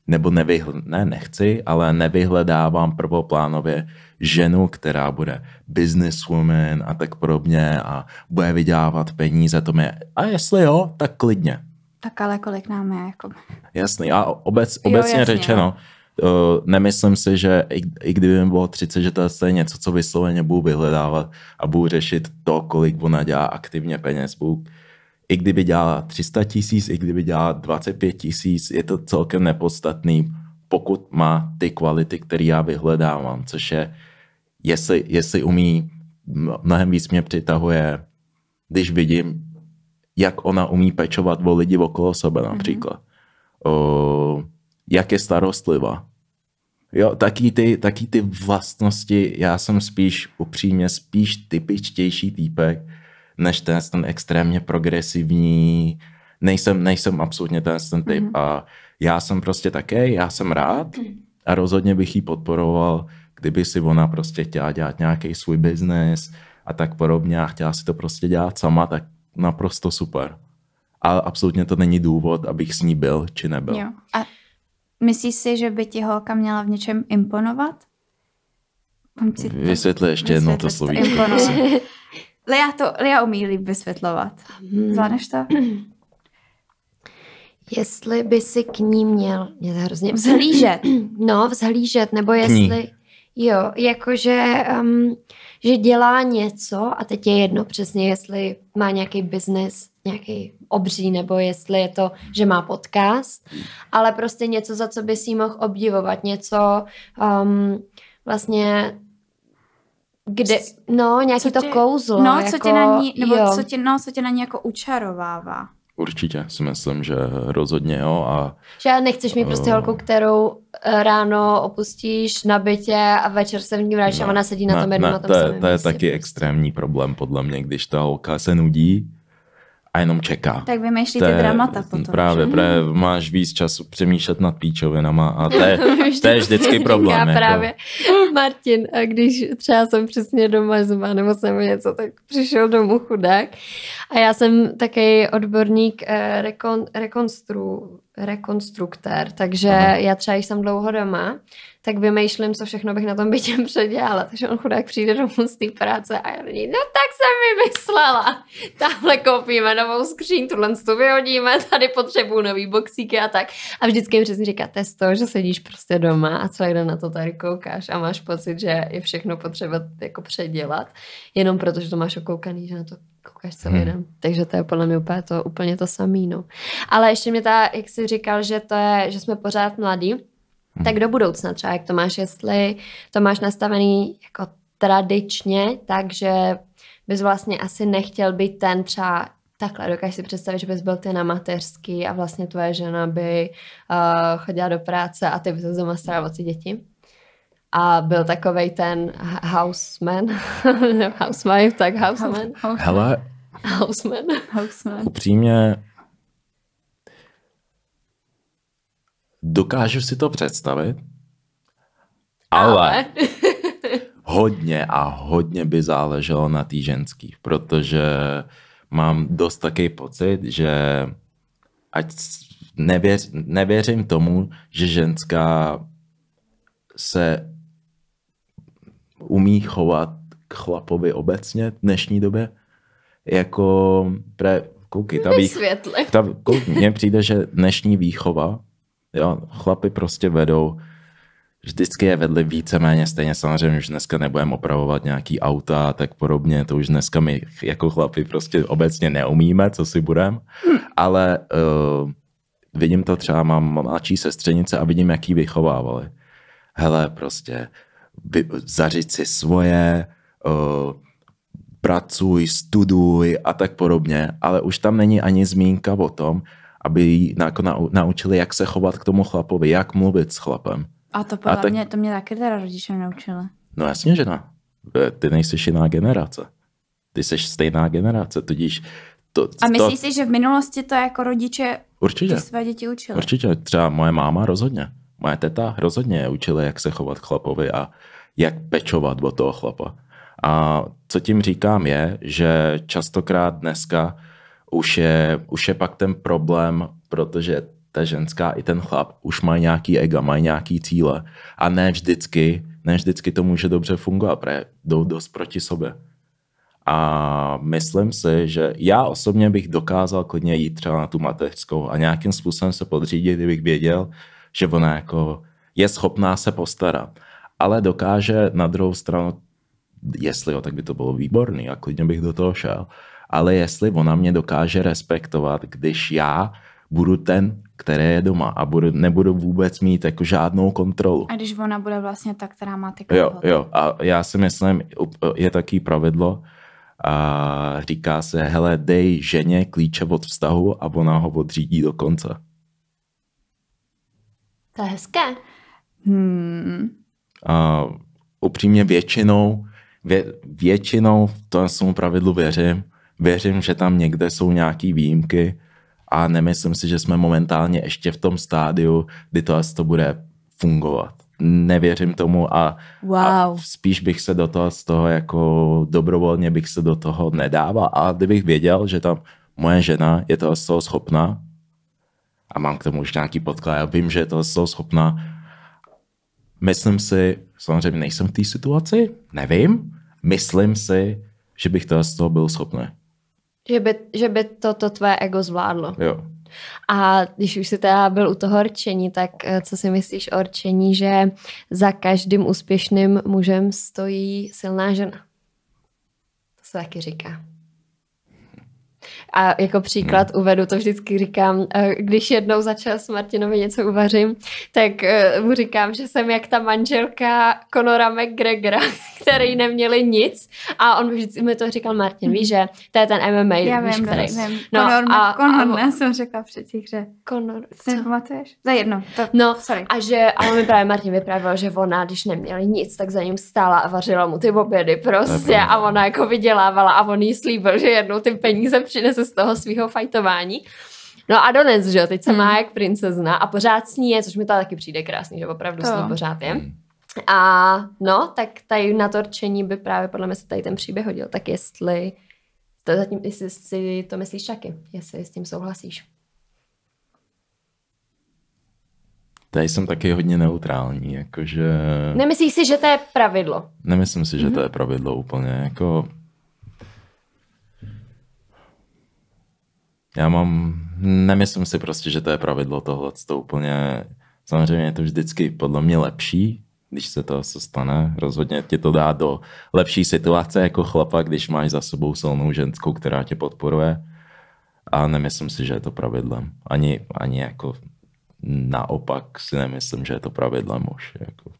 nebo nevyhl, ne, nechci, ale nevyhledávám prvoplánově ženu, která bude businesswoman a tak podobně a bude vydělávat peníze, to mě, a jestli jo, tak klidně. Tak ale kolik nám je? Jako... Jasný, a obec, obecně jo, jasný, řečeno, jo. No. Eh, nemyslím si, že i, i kdyby mi bylo 30, že to je něco, co vysloveně budu vyhledávat a budu řešit to, kolik ona dělá aktivně peněz, budu i kdyby dělala 300 tisíc, i kdyby dělala 25 tisíc, je to celkem nepodstatný, pokud má ty kvality, které já vyhledávám, což je, jestli, jestli umí, mnohem víc mě přitahuje, když vidím, jak ona umí pečovat o lidi okolo sebe mhm. například. Mm-hmm. O, jak je starostlivá. Jo, taky ty, taky ty vlastnosti, já jsem spíš upřímně spíš typičtější týpek, než ten, ten extrémně progresivní, nejsem, nejsem absolutně ten, ten typ mm-hmm. a já jsem prostě také, já jsem rád mhm. a rozhodně bych ji podporoval, kdyby si ona prostě chtěla dělat nějaký svůj biznes a tak podobně a chtěla si to prostě dělat sama, tak naprosto super. Ale absolutně to není důvod, abych s ní byl či nebyl. Jo. A myslíš si, že by ti holka měla v něčem imponovat? Vysvětli ještě jedno to slovíčko. Lea, to, Lea umí líp vysvětlovat. Hmm. Zvládneš to? Jestli by si k ní měl, mě to hrozně vzhlížet, <clears throat> no vzhlížet, nebo jestli, jo, jakože, um, že dělá něco a teď je jedno přesně, jestli má nějaký biznis, nějaký obří, nebo jestli je to, že má podcast, ale prostě něco, za co by si mohl obdivovat, něco, um, vlastně kde, no, nějaký co tě, to kouzlo. No, jako, co tě na jako ní, nebo jo. co tě, no, co tě na ní jako učarovává. Určitě si myslím, že rozhodně jo. A, že nechceš mít uh, prostě eh. holku, kterou eh, ráno opustíš na bytě a večer se v ní vrátíš no, a ona sedí na tom jednom na tom to, je, to je taky extrémní problém podle mě, když ta holka se nudí a jenom čeká. Tak vymýšlí ty té, dramata potom. Právě, že? právě máš víc času přemýšlet nad píčovinama a to je, <laughs> to je vždycky problém. Já jako. právě, Martin, a když třeba jsem přesně doma zuma nebo jsem něco, tak přišel domů chudák a já jsem také odborník eh, rekon, rekonstru, rekonstruktér, takže Aha. já třeba jsem dlouho doma, tak vymýšlím, co všechno bych na tom bytě <laughs> předělala. Takže on chudák přijde domů z té práce a já říká, no tak jsem vymyslela. <laughs> Tahle koupíme novou skříň, tuhle tu vyhodíme, tady potřebuju nový boxíky a tak. A vždycky jim přesně říká, to to, že sedíš prostě doma a celý den na to tady koukáš a máš pocit, že je všechno potřeba jako předělat, jenom protože to máš okoukaný, že na to koukáš celý hmm. den. Takže to je podle mě úplně to, úplně to samý. No. Ale ještě mě ta, jak jsi říkal, že to je, že jsme pořád mladí, Mhm. Tak do budoucna třeba, jak to máš, jestli to máš nastavený jako tradičně, takže bys vlastně asi nechtěl být ten třeba takhle, dokážeš si představit, že bys byl ty na mateřský a vlastně tvoje žena by uh, chodila do práce a ty bys doma staral ty děti. A byl takový ten houseman, <laughs> housewife, tak houseman. Hele, houseman. houseman. Upřímně, Dokážu si to představit, ale, <laughs> hodně a hodně by záleželo na té ženský, protože mám dost takový pocit, že ať nevěř, nevěřím tomu, že ženská se umí chovat k chlapovi obecně v dnešní době. Jako pre, koukej, ta, vých, ta kouk, mně přijde, že dnešní výchova jo, chlapi prostě vedou, vždycky je vedli víceméně stejně. Samozřejmě už dneska nebudeme opravovat nějaký auta a tak podobně, to už dneska my jako chlapi prostě obecně neumíme, co si budem, ale uh, vidím to třeba, mám mladší sestřenice a vidím, jaký vychovávali. Hele, prostě vy, zařiď si svoje, uh, pracuj, studuj a tak podobně, ale už tam není ani zmínka o tom, aby ji jako naučili, jak se chovat k tomu chlapovi, jak mluvit s chlapem. A to podle a tak... mě, to mě taky teda rodiče naučili. No jasně, že ne. Ty nejsi jiná generace. Ty jsi stejná generace, tudíž to, a myslíš to... si, že v minulosti to jako rodiče Určitě. Ty své děti učili? Určitě, třeba moje máma rozhodně. Moje teta rozhodně je učila, jak se chovat k chlapovi a jak pečovat o toho chlapa. A co tím říkám je, že častokrát dneska už je, už je pak ten problém, protože ta ženská i ten chlap už mají nějaký ega, mají nějaký cíle a ne vždycky, ne vždycky to může dobře fungovat, protože jdou dost proti sobě. A myslím si, že já osobně bych dokázal klidně jít třeba na tu mateřskou a nějakým způsobem se podřídit, kdybych věděl, že ona jako je schopná se postarat. Ale dokáže na druhou stranu, jestli jo, tak by to bylo výborný a klidně bych do toho šel ale jestli ona mě dokáže respektovat, když já budu ten, který je doma a budu, nebudu vůbec mít jako žádnou kontrolu. A když ona bude vlastně ta, která má ty kontroly. Jo, jo. A já si myslím, je taký pravidlo, a říká se, hele, dej ženě klíče od vztahu a ona ho odřídí do konce. To je hezké. Hmm. A upřímně většinou, vě, většinou to tomu pravidlu věřím, Věřím, že tam někde jsou nějaké výjimky a nemyslím si, že jsme momentálně ještě v tom stádiu, kdy to to bude fungovat. Nevěřím tomu a, wow. a spíš bych se do toho z toho jako dobrovolně bych se do toho nedával. A kdybych věděl, že tam moje žena je toho z toho schopná a mám k tomu už nějaký podklad, já vím, že je toho z toho schopná. Myslím si, samozřejmě nejsem v té situaci, nevím, myslím si, že bych toho z toho byl schopný. Že by, že by to, to tvoje ego zvládlo. Jo. A když už si teda byl u toho orčení, tak eh, co si myslíš o orčení, že za každým úspěšným mužem stojí silná žena? To se taky říká. A jako příklad hmm. uvedu, to vždycky říkám, eh, když jednou začal s Martinovi něco uvařím, tak eh, mu říkám, že jsem jak ta manželka Conora McGregora, <laughs> který hmm. neměli nic. A on vždycky mi to říkal, Martin, víš, hmm. že to je ten MMA, Já víš, vím, který. Vím. No, Conor, a, Conor, a, já jsem řekla předtím, že Conor, co? Pamatuješ? Za jedno. To, no, sorry. a že, ale mi právě Martin vyprávěl, že ona, když neměli nic, tak za ním stála a vařila mu ty obědy prostě a ona jako vydělávala a on jí slíbil, že jednou ty peníze přinese se z toho svého fajtování. No a Donec, že jo, teď se hmm. má jak princezna a pořád s ní je, což mi to taky přijde krásný, že opravdu to. s ní pořád je. Hmm. A no, tak tady na torčení by právě podle mě se tady ten příběh hodil. Tak jestli to zatím, jestli si to myslíš taky, jestli s tím souhlasíš. Tady jsem taky hodně neutrální, jakože... Nemyslíš si, že to je pravidlo? Nemyslím si, že mm-hmm. to mhm. je pravidlo úplně, jako Já mám, nemyslím si prostě, že to je pravidlo tohle, to úplně, samozřejmě je to vždycky podle mě lepší, když se to se stane, rozhodně ti to dá do lepší situace jako chlapa, když máš za sebou silnou ženskou, která tě podporuje. A nemyslím si, že je to pravidlem. Ani, ani jako naopak si nemyslím, že je to pravidlem už. Jako.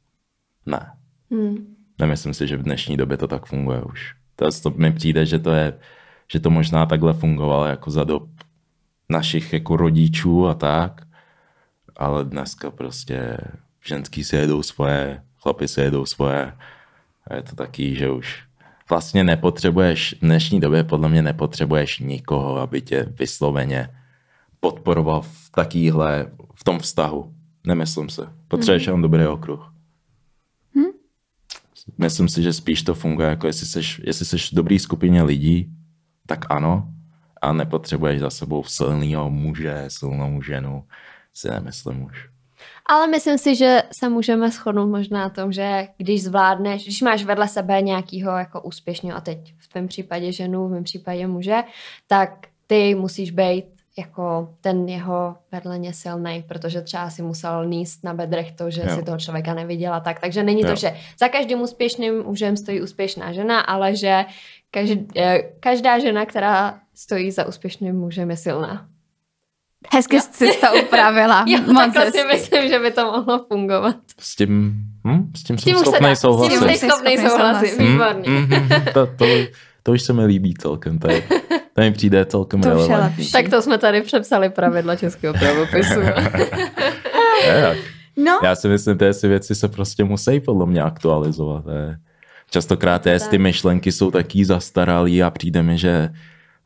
Ne. Hmm. Nemyslím si, že v dnešní době to tak funguje už. To, to mi přijde, že to je, že to možná takhle fungovalo jako za dob našich jako rodičů a tak, ale dneska prostě ženský si jedou svoje, chlapi si jedou svoje a je to taký, že už vlastně nepotřebuješ, v dnešní době podle mě nepotřebuješ nikoho, aby tě vysloveně podporoval v takýhle, v tom vztahu. Nemyslím se. Potřebuješ mm. jenom dobrý okruh. Mm. Myslím si, že spíš to funguje, jako jestli seš, jestli seš v dobrý skupině lidí, tak ano, a nepotřebuješ za sebou silného muže, silnou ženu, si nemyslím už. Ale myslím si, že se můžeme shodnout možná na tom, že když zvládneš, když máš vedle sebe nějakého jako úspěšného, a teď v tom případě ženu, v mém případě muže, tak ty musíš být jako ten jeho vedleně silný, protože třeba si musel níst na bedrech to, že jo. si toho člověka neviděla tak. Takže není jo. to, že za každým úspěšným mužem stojí úspěšná žena, ale že Eh, každá žena, která stojí za úspěšným mužem, je silná. Hezky jsi to upravila. <laughs> jo, Moc hezky. si myslím, že by to mohlo fungovat. S tím, hm? s tím, s tím jsem schopný souhlasit. S tím jsem schopný souhlasit, výborně. Mm, mm, to, to, to už se mi líbí celkem, to, je, to mi přijde celkem to relevantní. Tak to jsme tady přepsali pravidla českého pravopisu. <laughs> no. Já si myslím, že ty věci se prostě musí podle mě aktualizovat. Ne? častokrát je, ty myšlenky jsou taky zastaralý a přijde mi, že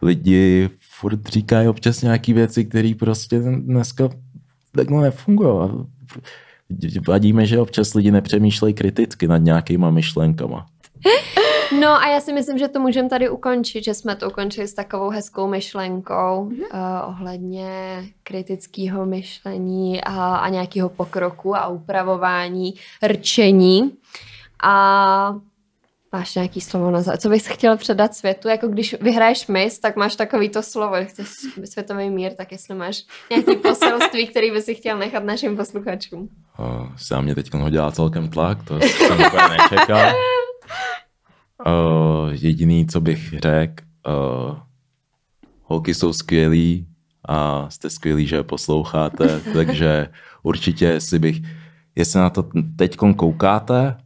lidi furt říkají občas nějaké věci, které prostě dneska takhle nefungují. Vadíme, že občas lidi nepřemýšlejí kriticky nad nějakýma myšlenkama. No a já si myslím, že to můžeme tady ukončit, že jsme to ukončili s takovou hezkou myšlenkou mm-hmm. uh, ohledně kritického myšlení a, a nějakého pokroku a upravování, rčení. A Máš nějaký slovo na závěr? Co bys chtěl předat světu? Jako když vyhraješ mis, tak máš takový to slovo. Chceš světový mír, tak jestli máš nějaké poselství, který bys si chtěl nechat našim posluchačům. Uh, se na mě teď ho dělá celkem tlak, to jsem úplně nečekal. Uh, <laughs> jediný, co bych řekl, uh, holky jsou skvělí a jste skvělí, že posloucháte, takže určitě si bych, jestli na to teď koukáte,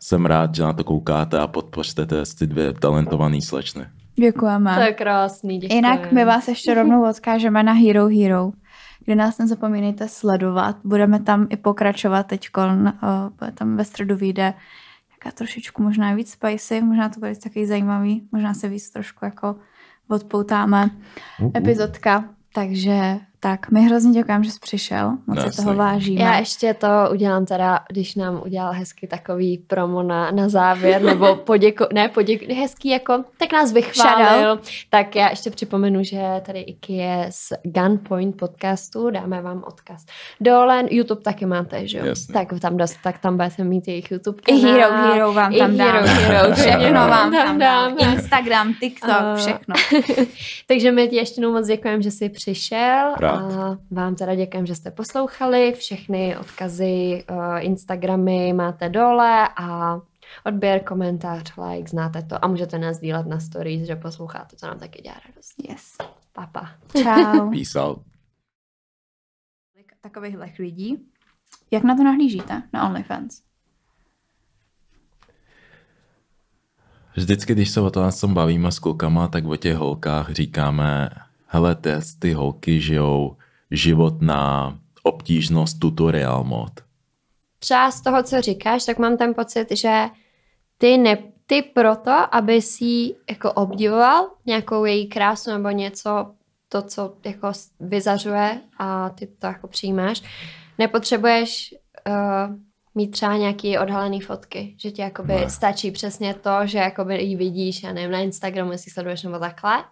jsem rád, že na to koukáte a podpořte ty dvě talentované slečny. Děkujeme. To je krásný, děkujeme. Jinak my vás ještě rovnou odkážeme na Hero Hero, kde nás nezapomínejte sledovat. Budeme tam i pokračovat teď, eh, tam ve středu vyjde nějaká trošičku možná víc spicy, možná to bude takový zajímavý, možná se víc trošku jako odpoutáme uh, uh. epizodka. Takže tak, my hrozně děkujeme, že jsi přišel, moc se toho vážíme. Já ještě to udělám teda, když nám udělal hezky takový promo na, na závěr, nebo <laughs> poděku, ne, poděku, hezký jako, tak nás vychválil. Tak já ještě připomenu, že tady Iky je z Gunpoint podcastu, dáme vám odkaz. Dole YouTube taky máte, že jo? Tak tam, dost, tak tam budete mít jejich YouTube kanál. I Hero Hero vám tam dám. Hero, hero, všechno vám tam dám. Instagram, TikTok, všechno. <laughs> Takže my ti ještě moc děkujeme, že jsi přišel. Právě rád. A vám teda děkujem, že jste poslouchali. Všechny odkazy, eh, Instagramy máte dole a odběr, komentář, like, znáte to. A můžete nás dílet na stories, že posloucháte, to nám taky dělá radost. Yes. Papa. Pa. Čau. <laughs> Peace out. Takovýchhle lidí. Jak na to nahlížíte na OnlyFans? Vždycky, když se o tom bavíme s klukama, tak o těch holkách říkáme, hele, ty holky žijou život na obtížnost tutorial mod. Třeba z toho, co říkáš, tak mám ten pocit, že ty, ne, ty proto, aby si jako obdivoval nějakou její krásu nebo něco, to, co jako vyzařuje a ty to jako přijímáš, nepotřebuješ uh, mít třeba nějaký odhalený fotky, že ti jakoby ne. stačí přesně to, že jakoby ji vidíš, já nevím, na Instagramu, jestli sleduješ nebo takhle,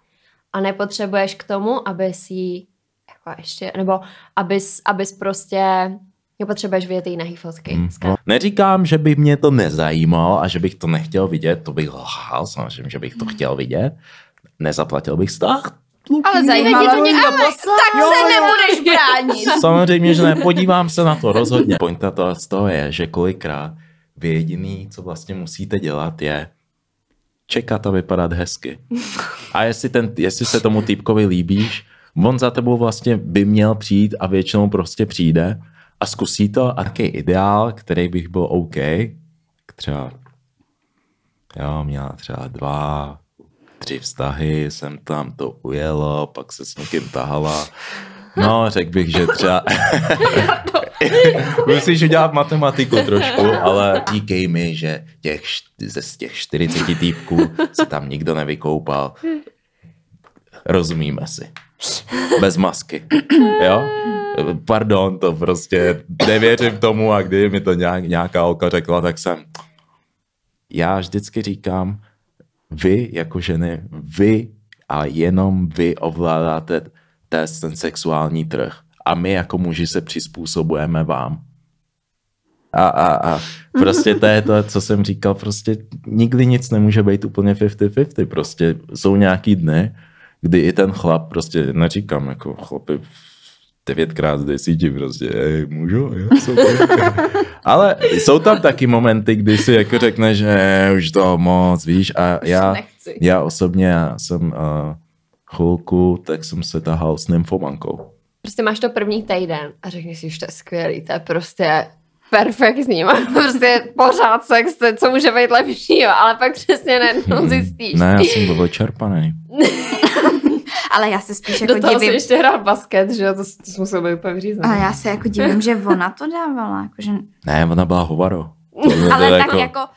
a nepotřebuješ k tomu, aby si jako ještě, nebo abys, abys prostě nepotřebuješ vidět jiné fotky. Hmm. No, neříkám, že by mě to nezajímalo a že bych to nechtěl vidět, to bych lhal samozřejmě, že bych to mhm. chtěl vidět. Nezaplatil bych stát, ale zajímalo to někdo ale poslal. Tak jo, se nebudeš bránit. <laughs> Samozřejmě, že ne, podívám se na to rozhodně. Pointa to z toho je, že kolikrát vy jediný, co vlastně musíte dělat, je čekat a vypadat hezky. A jestli, ten, jestli se tomu týpkovi líbíš, on za tebou vlastně by měl přijít a většinou prostě přijde a zkusí to a taky ideál, který bych byl OK, třeba jo, měla třeba dva, tři vztahy, jsem tam to ujelo, pak se s někým tahala. No, řekl bych, že třeba... <laughs> Já to <laughs> Musíš udělat matematiku trošku, <laughs> ale díkej mi, že těch, z těch 40 týpků se tam nikdo nevykoupal. Rozumíme si. Bez masky. Jo? Pardon, to prostě nevěřím tomu a kdy mi to nějak, nějaká holka řekla, tak jsem... Já vždycky říkám, vy jako ženy, vy a jenom vy ovládáte ten sexuální trh a my jako muži se přizpůsobujeme vám. A, a, a prostě to je to, co jsem říkal, prostě nikdy nic nemůže být úplně 50-50, prostě jsou nějaký dny, kdy i ten chlap, prostě neříkám jako chlapy devětkrát z desíti prostě, ej, můžu, jo, jsou <laughs> Ale jsou tam taky momenty, kdy si jako řekneš, že už to moc, víš, a já, já osobně já jsem uh, chvilku, tak jsem se tahal s nymfomankou prostě máš to první týden a řekneš si, že to je skvělý, to je prostě perfektní, mám <laughs> prostě pořád sex, co může být lepšího, ale pak přesně najednou hmm. zjistíš. Ne, já jsem byl čerpaný. <laughs> ale já se spíš jako Do toho divím. ještě hrál basket, že to, to jsi musel být úplně vřízený. Ale já se jako divím, že ona to dávala. Jako, že... Ne, ona byla hovaro. <laughs> ale jako- tak jako... jako